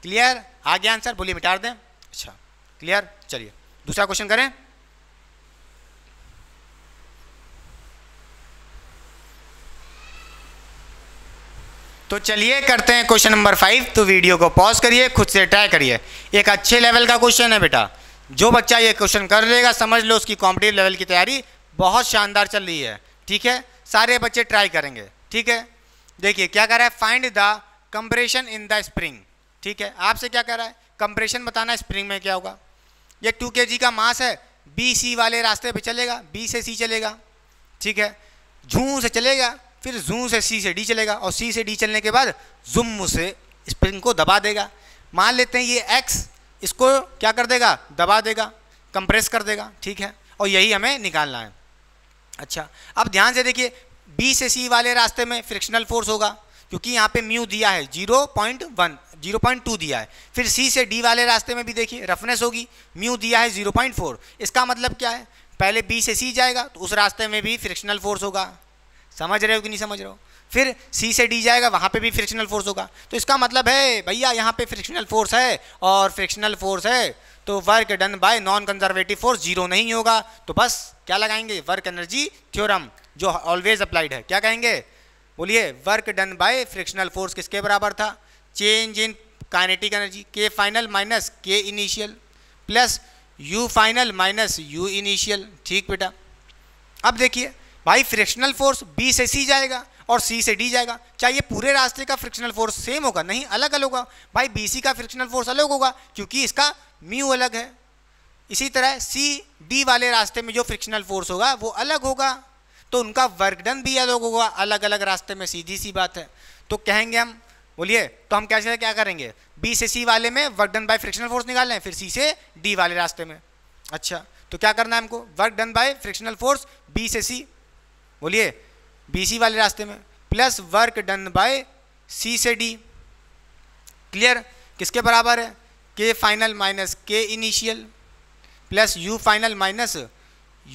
क्लियर आ गया आंसर बोलिए मिटा दें अच्छा क्लियर चलिए दूसरा क्वेश्चन करें तो चलिए करते हैं क्वेश्चन नंबर फाइव तो वीडियो को पॉज करिए खुद से ट्राई करिए एक अच्छे लेवल का क्वेश्चन है बेटा जो बच्चा ये क्वेश्चन कर लेगा समझ लो उसकी कॉम्पिटिव लेवल की तैयारी बहुत शानदार चल रही है ठीक है सारे बच्चे ट्राई करेंगे ठीक है देखिए क्या कह रहा है find the compression in the spring ठीक है आपसे क्या कह रहा है कंप्रेशन बताना स्प्रिंग में क्या होगा ये टू के का मास है बी सी वाले रास्ते पे चलेगा बी से सी चलेगा ठीक है झू से चलेगा फिर जू से सी से डी चलेगा और सी से डी चलने के बाद जुम से स्प्रिंग को दबा देगा मान लेते हैं ये एक्स इसको क्या कर देगा दबा देगा कंप्रेस कर देगा ठीक है और यही हमें निकालना है अच्छा अब ध्यान से देखिए बी से सी वाले रास्ते में फ्रिक्शनल फोर्स होगा क्योंकि यहाँ पे म्यू दिया है zero point one zero point two दिया है फिर सी से डी वाले रास्ते में भी देखिए रफनेस होगी म्यू दिया है जीरो पॉइंट फोर इसका मतलब क्या है पहले बी से सी जाएगा तो उस रास्ते में भी फ्रिक्शनल फोर्स होगा समझ रहे हो कि नहीं समझ रहे हो फिर सी से डी जाएगा वहाँ पे भी फ्रिक्शनल फोर्स होगा तो इसका मतलब है भैया यहाँ पे फ्रिक्शनल फोर्स है और फ्रिक्शनल फोर्स है तो work done by non conservative force zero नहीं होगा तो बस क्या लगाएंगे वर्क एनर्जी थ्योरम जो ऑलवेज अप्लाइड है क्या कहेंगे बोलिए work done by frictional force किसके बराबर था change in kinetic energy K final minus K initial plus U final minus U initial ठीक बेटा अब देखिए भाई फ्रिक्शनल फोर्स बी से सी जाएगा और सी से डी जाएगा ये पूरे रास्ते का फ्रिक्शनल फोर्स सेम होगा नहीं अलग अलग होगा भाई बी सी का फ्रिक्शनल फोर्स अलग होगा क्योंकि इसका म्यू अलग है इसी तरह सी डी वाले रास्ते में जो फ्रिक्शनल फोर्स होगा वो अलग होगा तो उनका वर्कडन भी अलग होगा अलग अलग रास्ते में सीधी सी बात है तो कहेंगे हम बोलिए तो हम कैसे क्या करेंगे बी से सी वाले में work done by frictional force निकाल लें फिर सी से डी वाले रास्ते में अच्छा तो क्या करना है हमको work done by frictional force B से सी बोलिए बी वाले रास्ते में plus work done by C से डी क्लियर किसके बराबर है K final minus K initial plus U final minus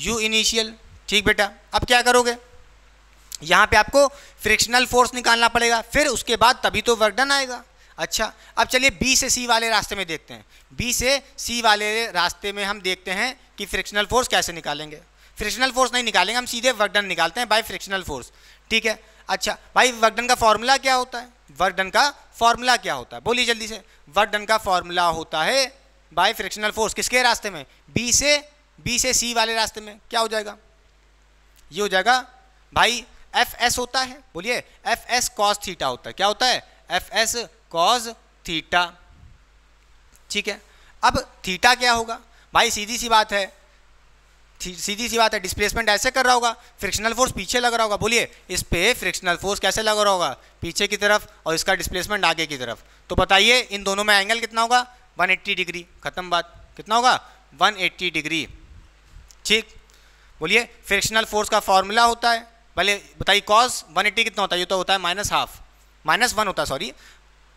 U initial ठीक बेटा अब क्या करोगे यहाँ पे आपको फ्रिक्शनल फोर्स निकालना पड़ेगा फिर उसके बाद तभी तो वर्क डन आएगा अच्छा अब चलिए बी से सी वाले रास्ते में देखते हैं बी से सी वाले रास्ते में हम देखते हैं कि फ्रिक्शनल फोर्स कैसे निकालेंगे फ्रिक्शनल फोर्स नहीं निकालेंगे हम सीधे वर्कडन निकालते हैं बाई फ्रिक्शनल फोर्स ठीक है अच्छा भाई वर्कडन का फॉर्मूला क्या होता है वर्कडन का फॉर्मूला क्या होता है बोलिए जल्दी से वर्कडन का फॉर्मूला होता है बाई फ्रिक्शनल फोर्स किसके रास्ते में बी से बी से सी वाले रास्ते में क्या हो जाएगा ये हो जाएगा भाई एफ एस होता है बोलिए एफ एस कॉस थीटा होता है क्या होता है एफ एस कॉस थीटा ठीक है अब थीटा क्या होगा भाई सीधी सी बात है सीधी सी बात है डिस्प्लेसमेंट ऐसे कर रहा होगा फ्रिक्शनल फोर्स पीछे लग रहा होगा बोलिए इस पे फ्रिक्शनल फोर्स कैसे लग रहा होगा पीछे की तरफ और इसका डिस्प्लेसमेंट आगे की तरफ तो बताइए इन दोनों में एंगल कितना होगा 180 डिग्री खत्म बात कितना होगा 180 डिग्री ठीक बोलिए फ्रिक्शनल फोर्स का फॉर्मूला होता है भले बताइए कॉज एट्टी कितना होता है ये तो होता है माइनस हाफ माइनस वन होता है सॉरी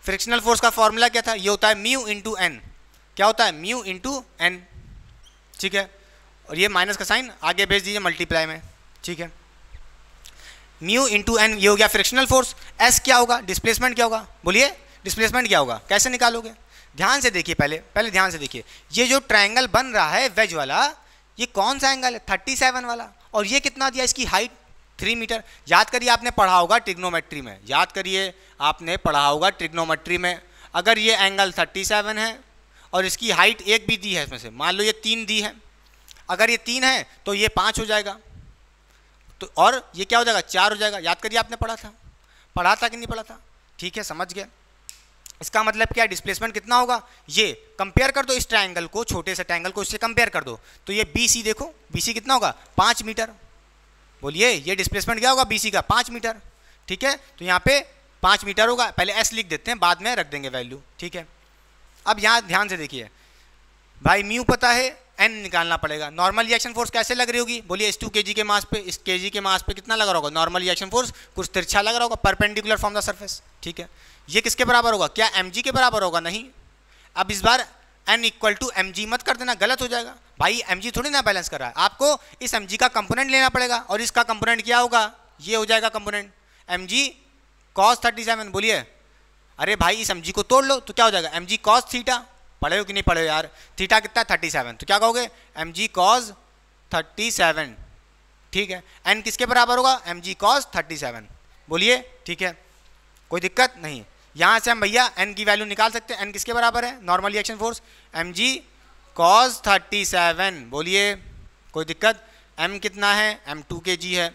फ्रिक्शनल फोर्स का फॉर्मूला क्या था ये होता है म्यू इंटू एन क्या होता है म्यू इंटू एन ठीक है और ये माइनस का साइन आगे भेज दीजिए मल्टीप्लाई में ठीक है म्यू इंटू एन ये हो गया फ्रिक्शनल फोर्स एस क्या होगा डिस्प्लेसमेंट क्या होगा बोलिए डिस्प्लेसमेंट क्या होगा कैसे निकालोगे ध्यान से देखिए पहले पहले ध्यान से देखिए ये जो ट्राइंगल बन रहा है वेज वाला ये कौन सा एंगल है थर्टी सेवन वाला और ये कितना दिया इसकी हाइट थ्री मीटर याद करिए आपने पढ़ा होगा ट्रिग्नोमेट्री में याद करिए आपने पढ़ा होगा ट्रिग्नोमेट्री में अगर ये एंगल थर्टी सेवन है और इसकी हाइट एक भी दी है इसमें से मान लो ये तीन दी है अगर ये तीन है तो ये पाँच हो जाएगा तो और ये क्या हो जाएगा चार हो जाएगा याद करिए आपने पढ़ा था पढ़ा था कि नहीं पढ़ा था ठीक है समझ गया इसका मतलब क्या डिस्प्लेसमेंट कितना होगा ये कंपेयर कर दो इस ट्राइंगल को छोटे से ट्राइंगल को इससे कंपेयर कर दो तो ये बी सी देखो बी सी कितना होगा पाँच मीटर बोलिए ये डिस्प्लेसमेंट क्या होगा बी सी का पाँच मीटर ठीक है तो यहाँ पे पाँच मीटर होगा पहले एस लिख देते हैं बाद में रख देंगे वैल्यू ठीक है अब यहाँ ध्यान से देखिए भाई म्यू पता है एन निकालना पड़ेगा नॉर्मल रिएक्शन फोर्स कैसे लग रही होगी बोलिए इस टू के जी के मास पे इस के जी के मास पे कितना लग रहा होगा नॉर्मल रिएक्शन फोर्स कुछ तिरछा लग रहा होगा परपेंडिकुलर फ्रॉम द सर्फेस ठीक है ये किसके बराबर होगा क्या एम के बराबर होगा नहीं अब इस बार एन इक्वल टू एम मत कर देना गलत हो जाएगा भाई एम थोड़ी ना बैलेंस कर रहा है आपको इस एम का कंपोनेंट लेना पड़ेगा और इसका कंपोनेंट क्या होगा ये हो जाएगा component m g cos thirty seven बोलिए अरे भाई इस एम को तोड़ लो तो क्या हो जाएगा एम जी कॉस थीटा पढ़े हो कि नहीं पढ़े हो यार थीटा कितना है थर्टी सेवन तो क्या कहोगे m g cos thirty seven ठीक है एन किसके बराबर होगा m g cos thirty seven बोलिए ठीक है कोई दिक्कत नहीं यहाँ से हम भैया एन की वैल्यू निकाल सकते हैं एन किसके बराबर है normal reaction force m g cos thirty seven बोलिए कोई दिक्कत एम कितना है एम टू के जी है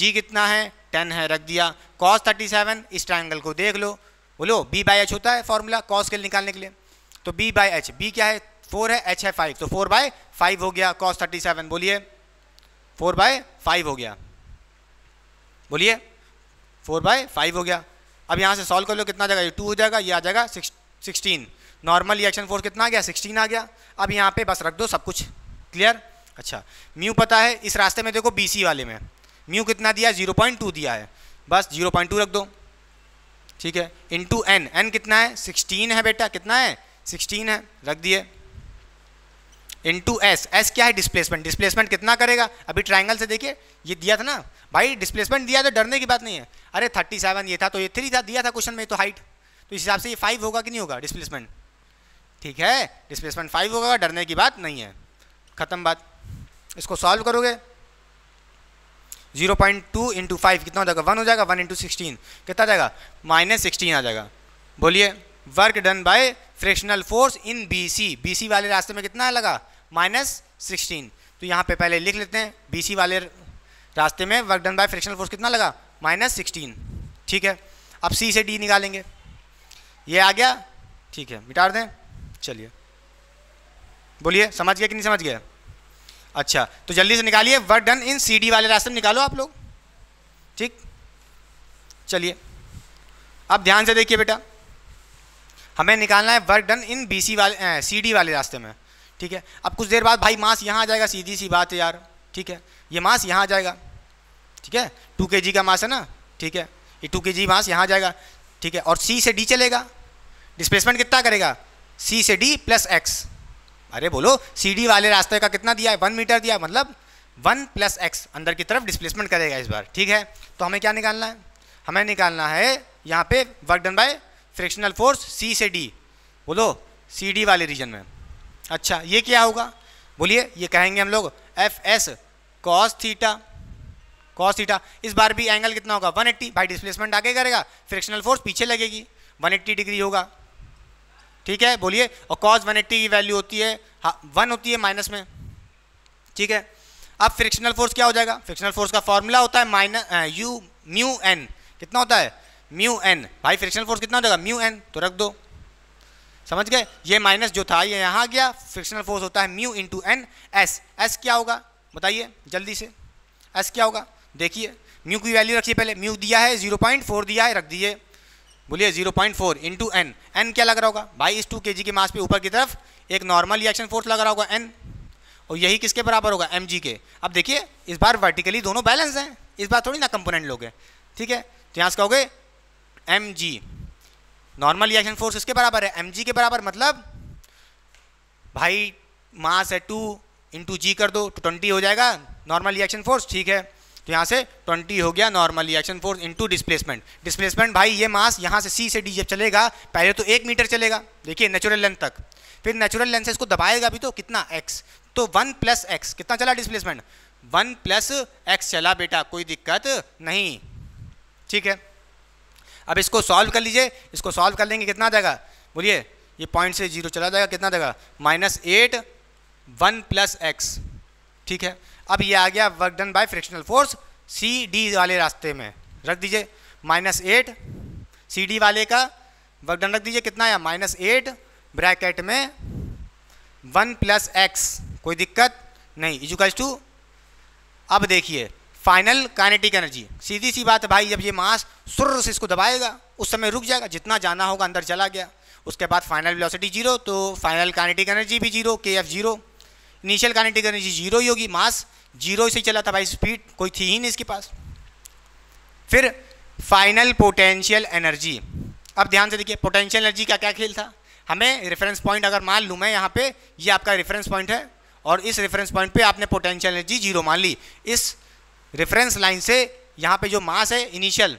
जी कितना है टेन है रख दिया कॉस थर्टी सेवन इस ट्राइंगल को देख लो बोलो बी बाई एच होता है फॉर्मूला कॉस के लिए निकालने के लिए तो बी बाय एच बी क्या है फोर है एच है फाइव तो फोर बाय फाइव हो गया कॉस थर्टी सेवन बोलिए फोर बाय फाइव हो गया बोलिए फोर बाय फाइव हो गया अब यहाँ से सॉल्व कर लो कितना जाएगा ये टू हो जाएगा ये आ जाएगा सिक्सटीन नॉर्मल रिएक्शन फोर्स कितना आ गया सिक्सटीन आ गया अब यहाँ पे बस रख दो सब कुछ क्लियर अच्छा म्यू पता है इस रास्ते में देखो बी वाले में म्यू कितना दिया जीरो पॉइंट टू दिया है बस जीरो पॉइंट टू रख दो ठीक है इंटू एन एन कितना है सिक्सटीन है बेटा कितना है सिक्सटीन है रख दिए इंटू एस एस क्या है डिस्प्लेसमेंट डिस्प्लेसमेंट कितना करेगा अभी ट्राइंगल से देखिए ये दिया था ना भाई डिस्प्लेसमेंट दिया तो डरने की बात नहीं है अरे थर्टी सेवन ये था तो ये थ्री था दिया था क्वेश्चन में तो हाइट तो इस हिसाब से ये फाइव होगा कि नहीं होगा डिस्प्लेसमेंट ठीक है डिस्प्लेसमेंट फाइव होगा डरने की बात नहीं है ख़त्म बात इसको सॉल्व करोगे zero point two into five कितना हो जाएगा वन हो जाएगा वन इंटू सिक्सटीन कितना जाएगा माइनस सिक्सटीन आ जाएगा बोलिए work done by frictional force in B C B C वाले रास्ते में कितना लगा माइनस सिक्सटीन तो यहाँ पे पहले लिख लेते हैं बी सी वाले रास्ते में work done by frictional force कितना लगा माइनस सिक्सटीन ठीक है अब सी से डी निकालेंगे ये आ गया ठीक है मिटा दें चलिए बोलिए समझ गया कि नहीं समझ गया अच्छा तो जल्दी से निकालिए work done in C D वाले रास्ते में निकालो आप लोग ठीक चलिए अब ध्यान से देखिए बेटा हमें निकालना है work done in B C वाले सी डी वाले रास्ते में ठीक है अब कुछ देर बाद भाई मास यहाँ आ जाएगा सीधी सी बात है यार ठीक है ये मास यहाँ आ जाएगा ठीक है टू के जी का मास है ना ठीक है ये टू के जी मास यहाँ आ जाएगा ठीक है और सी से डी चलेगा डिस्प्लेसमेंट कितना करेगा सी से डी प्लस एक्स अरे बोलो सी डी वाले रास्ते का कितना दिया है वन मीटर दिया है मतलब वन प्लस एक्स अंदर की तरफ डिस्प्लेसमेंट करेगा इस बार ठीक है तो हमें क्या निकालना है हमें निकालना है यहाँ पे work done by frictional force C से डी बोलो सी डी वाले रीजन में अच्छा ये क्या होगा बोलिए ये कहेंगे हम लोग F S cos theta cos theta इस बार भी एंगल कितना होगा 180 भाई डिस्प्लेसमेंट आगे करेगा फ्रिक्शनल फोर्स पीछे लगेगी 180 डिग्री होगा ठीक है बोलिए और कॉस 180 की वैल्यू होती है हाँ, वन होती है माइनस में ठीक है अब फ्रिक्शनल फोर्स क्या हो जाएगा फ्रिक्शनल फोर्स का फॉर्मूला होता है माइनस यू म्यू एन कितना होता है म्यू एन भाई फ्रिक्शनल फोर्स कितना हो जाएगा म्यू एन तो रख दो समझ गए ये माइनस जो था ये यहाँ गया फ्रिक्शनल फोर्स होता है mu into N S S क्या होगा बताइए जल्दी से एस क्या होगा देखिए म्यू की वैल्यू रखिए पहले म्यू दिया है जीरो पॉइंट फोर दिया है रख दिए बोलिए zero point four into N N क्या लग रहा होगा भाई इस टू के जी के मास पे ऊपर की तरफ एक नॉर्मल रिएक्शन फोर्स लग रहा होगा एन और यही किसके बराबर होगा एम के अब देखिए इस बार वर्टिकली दोनों बैलेंस हैं इस बार थोड़ी ना कंपोनेंट लोग हैं ठीक है तो यहाँ से कहोगे m g normal reaction force इसके बराबर है एम जी के बराबर मतलब भाई मास है टू इंटू जी कर दो तो ट्वेंटी हो जाएगा नॉर्मल रिएक्शन फोर्स ठीक है तो यहाँ से 20 हो गया normal reaction force into displacement displacement भाई ये मास यहाँ से सी से डी जब चलेगा पहले तो एक मीटर चलेगा देखिए नेचुरल लेंथ तक फिर नेचुरल लेंथ से इसको दबाएगा भी तो कितना एक्स तो वन प्लस एक्स कितना चला डिस्प्लेसमेंट वन प्लस एक्स चला बेटा कोई दिक्कत नहीं ठीक है अब इसको सॉल्व कर लीजिए इसको सॉल्व कर लेंगे कितना देगा जाएगा बोलिए ये पॉइंट से जीरो चला जाएगा कितना देगा minus eight one plus x ठीक है अब ये आ गया work done by frictional force C D वाले रास्ते में रख दीजिए माइनस एट सी डी वाले का वर्क डन रख दीजिए कितना आया माइनस एट ब्रैकेट में वन प्लस एक्स कोई दिक्कत नहीं इजुकल्स टू अब देखिए फाइनल काइनेटिक एनर्जी सीधी सी बात है भाई जब ये मास सुर से इसको दबाएगा उस समय रुक जाएगा जितना जाना होगा अंदर चला गया उसके बाद फाइनल वेलोसिटी जीरो तो फाइनल काइनेटिक एनर्जी भी zero K F zero initial kinetic energy zero ही होगी मास जीरो से ही चला था भाई स्पीड कोई थी ही नहीं इसके पास फिर फाइनल पोटेंशियल एनर्जी अब ध्यान से देखिए पोटेंशियल एनर्जी का क्या खेल था हमें रेफरेंस पॉइंट अगर मान लूँ मैं यहाँ पर ये यह आपका रेफरेंस पॉइंट है और इस रेफरेंस पॉइंट पर आपने पोटेंशियल एनर्जी जीरो मान ली इस रेफरेंस लाइन से यहाँ पे जो मास है इनिशियल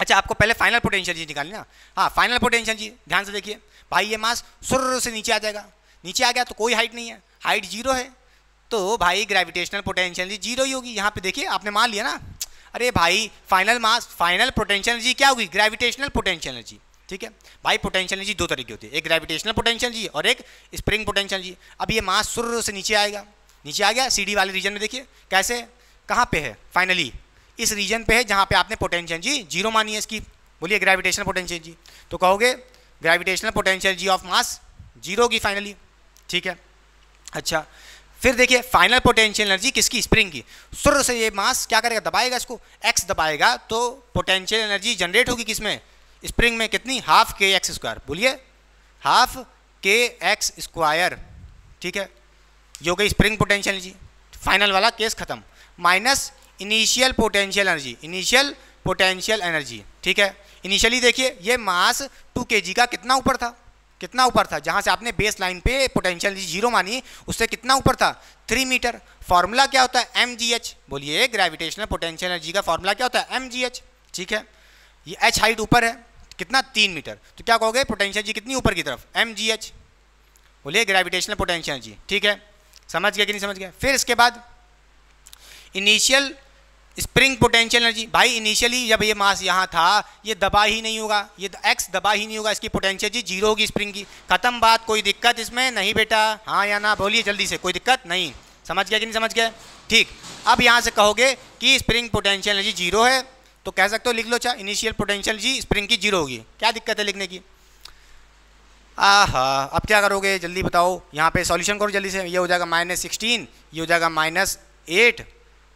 अच्छा आपको पहले फाइनल पोटेंशियल जी निकालना हाँ फाइनल पोटेंशियल जी ध्यान से देखिए भाई ये मास सुर से नीचे आ जाएगा नीचे आ गया तो कोई हाइट नहीं है हाइट जीरो है तो भाई ग्रेविटेशनल पोटेंशियल जी जीरो ही होगी यहाँ पे देखिए आपने मान लिया ना अरे भाई फाइनल मास फाइनल पोटेंशियल जी क्या होगी ग्रेविटेशनल पोटेंशियल एनर्जी ठीक है भाई पोटेंशियल एनर्जी दो तरह की होती है एक ग्रेविटेशनल पोटेंशियल जी और एक स्प्रिंग पोटेंशियल जी अब ये मास सुर से नीचे आएगा नीचे आ गया सीडी वाले रीजन में देखिए कैसे कहाँ पे है फाइनली इस रीजन पे है जहाँ पे आपने पोटेंशियल जी जीरो मानी है इसकी बोलिए ग्रेविटेशनल पोटेंशियल जी तो कहोगे ग्रेविटेशनल पोटेंशियल जी ऑफ मास जीरो की फाइनली ठीक है अच्छा फिर देखिए फाइनल पोटेंशियल एनर्जी किसकी स्प्रिंग की सुर से ये मास क्या करेगा दबाएगा इसको एक्स दबाएगा तो पोटेंशियल एनर्जी जनरेट होगी किसमें स्प्रिंग में कितनी हाफ के एक्स स्क्वायर बोलिए हाफ के एक्स स्क्वायर ठीक है ये हो गई स्प्रिंग पोटेंशियल एनर्जी फाइनल वाला केस खत्म minus initial potential energy initial potential energy ठीक है इनिशियली देखिए ये मास टू के का कितना ऊपर था कितना ऊपर था जहाँ से आपने बेस लाइन पे पोटेंशियल जीरो मानी उससे कितना ऊपर था थ्री मीटर फार्मूला क्या होता है एम जी एच बोलिए ग्रेविटेशनल पोटेंशियल एनर्जी का फार्मूला क्या होता है एम जी एच ठीक है ये एच हाइट ऊपर है कितना तीन मीटर तो क्या कहोगे पोटेंशियल जी कितनी ऊपर की तरफ एम जी एच बोलिए ग्रेविटेशनल पोटेंशियल जी ठीक है समझ गया कि नहीं समझ गया फिर इसके बाद इनिशियल स्प्रिंग पोटेंशियल एनर्जी भाई इनिशियली जब ये मास यहाँ था ये दबा ही नहीं होगा ये एक्स दबा ही नहीं होगा इसकी पोटेंशियल जी जीरो होगी स्प्रिंग की खत्म बात कोई दिक्कत इसमें नहीं बेटा हाँ या ना बोलिए जल्दी से कोई दिक्कत नहीं समझ गया कि नहीं समझ गया ठीक अब यहाँ से कहोगे कि स्प्रिंग पोटेंशियल एनर्जी जीरो है तो कह सकते हो लिख लो चाहे इनिशियल पोटेंशियल जी स्प्रिंग की जीरो होगी क्या दिक्कत है लिखने की आहा अब क्या करोगे जल्दी बताओ यहाँ पे सॉल्यूशन करो जल्दी से ये हो जाएगा माइनस सिक्सटीन ये हो जाएगा minus eight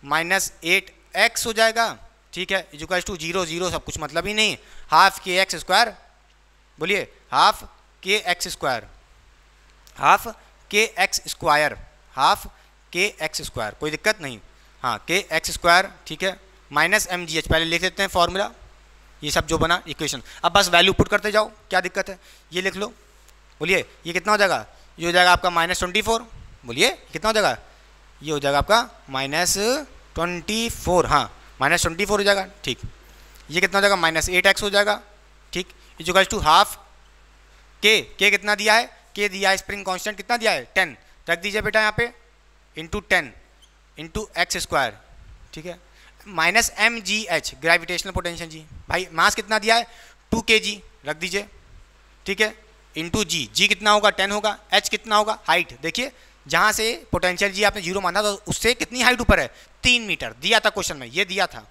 minus eight x हो जाएगा ठीक है इजुकाइज टू जीरो जीरो सब कुछ मतलब ही नहीं हाफ के एक्स स्क्वायर बोलिए हाफ के एक्स स्क्वायर हाफ के एक्स स्क्वायर हाफ के एक्स स्क्वायर कोई दिक्कत नहीं हाँ के एक्स स्क्वायर ठीक है माइनस एम जी एच पहले लिख लेते हैं फॉर्मूला ये सब जो बना इक्वेशन अब बस वैल्यू पुट करते जाओ क्या दिक्कत है ये लिख लो बोलिए ये कितना हो जाएगा ये हो जाएगा आपका माइनस ट्वेंटी फोर बोलिए कितना हो जाएगा ये हो जाएगा आपका माइनस ट्वेंटी फोर हाँ माइनस ट्वेंटी फोर हो जाएगा ठीक ये कितना हो जाएगा माइनस एट एक्स हो जाएगा ठीक इजुगल्स टू हाफ के के कितना दिया है के दिया है स्प्रिंग कांस्टेंट कितना दिया है टेन रख दीजिए बेटा यहाँ पे into ten into x square ठीक है minus M G h gravitational potential जी भाई मास कितना दिया है टू के जी रख दीजिए ठीक है इंटू जी जी कितना होगा टेन होगा एच कितना होगा हाइट देखिए जहाँ से पोटेंशियल जी आपने जीरो माना था तो उससे कितनी हाइट ऊपर है तीन मीटर दिया था क्वेश्चन में ये दिया था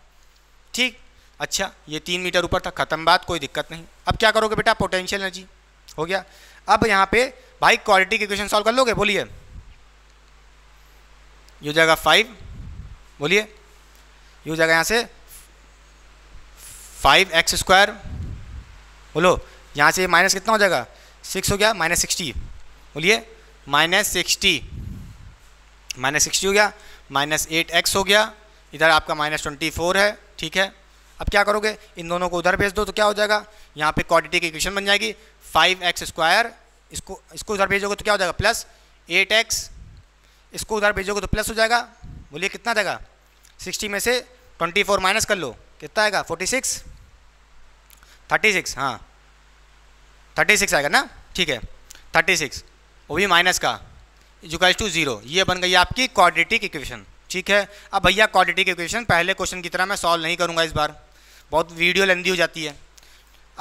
ठीक अच्छा ये तीन मीटर ऊपर था खत्म बात कोई दिक्कत नहीं अब क्या करोगे बेटा पोटेंशियल एनर्जी हो गया अब यहाँ पे भाई क्वालिटी की क्वेश्चन सॉल्व कर लोगे बोलिए यू जाएगा फाइव बोलिए यू जाएगा यहाँ से फाइव एक्स स्क्वायर बोलो यहाँ से माइनस कितना हो जाएगा सिक्स हो गया माइनस सिक्सटी बोलिए माइनस सिक्सटी माइनस सिक्सटी हो गया माइनस एट एक्स हो गया इधर आपका माइनस ट्वेंटी फोर है ठीक है अब क्या करोगे इन दोनों को उधर भेज दो तो क्या हो जाएगा यहाँ पे क्वाड्रेटिक इक्वेशन बन जाएगी फाइव एक्स स्क्वायर इसको इसको उधर भेजोगे तो क्या हो जाएगा प्लस एट एक्स इसको उधर भेजोगे तो प्लस हो जाएगा बोलिए कितना देगा सिक्सटी में से ट्वेंटी फोर माइनस कर लो कितना आएगा फोर्टी सिक्स थर्टी सिक्स हाँ थर्टी सिक्स आएगा ना ठीक है थर्टी सिक्स वो भी माइनस का इजुकल टू जीरो ये बन गई आपकी क्वाड्रेटिक इक्वेशन ठीक है अब भैया क्वाड्रेटिक इक्वेशन पहले क्वेश्चन की तरह मैं सॉल्व नहीं करूँगा इस बार बहुत वीडियो लेंदी हो जाती है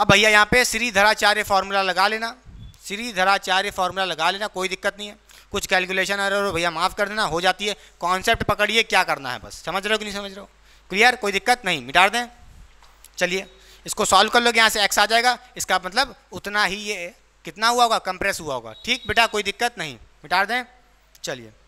अब भैया यहाँ पे श्रीधराचार्य फार्मूला लगा लेना श्रीधराचार्य फार्मूला लगा लेना कोई दिक्कत नहीं है कुछ कैलकुलेशन एरर हो भैया माफ़ कर देना हो जाती है कॉन्सेप्ट पकड़िए क्या करना है बस समझ रहे हो कि नहीं समझ रहे हो क्लियर कोई दिक्कत नहीं मिटा दें चलिए इसको सॉल्व कर लोगे यहाँ से एक्स आ जाएगा इसका मतलब उतना ही ये कितना हुआ होगा कंप्रेस हुआ होगा ठीक बेटा कोई दिक्कत नहीं मिटा दें चलिए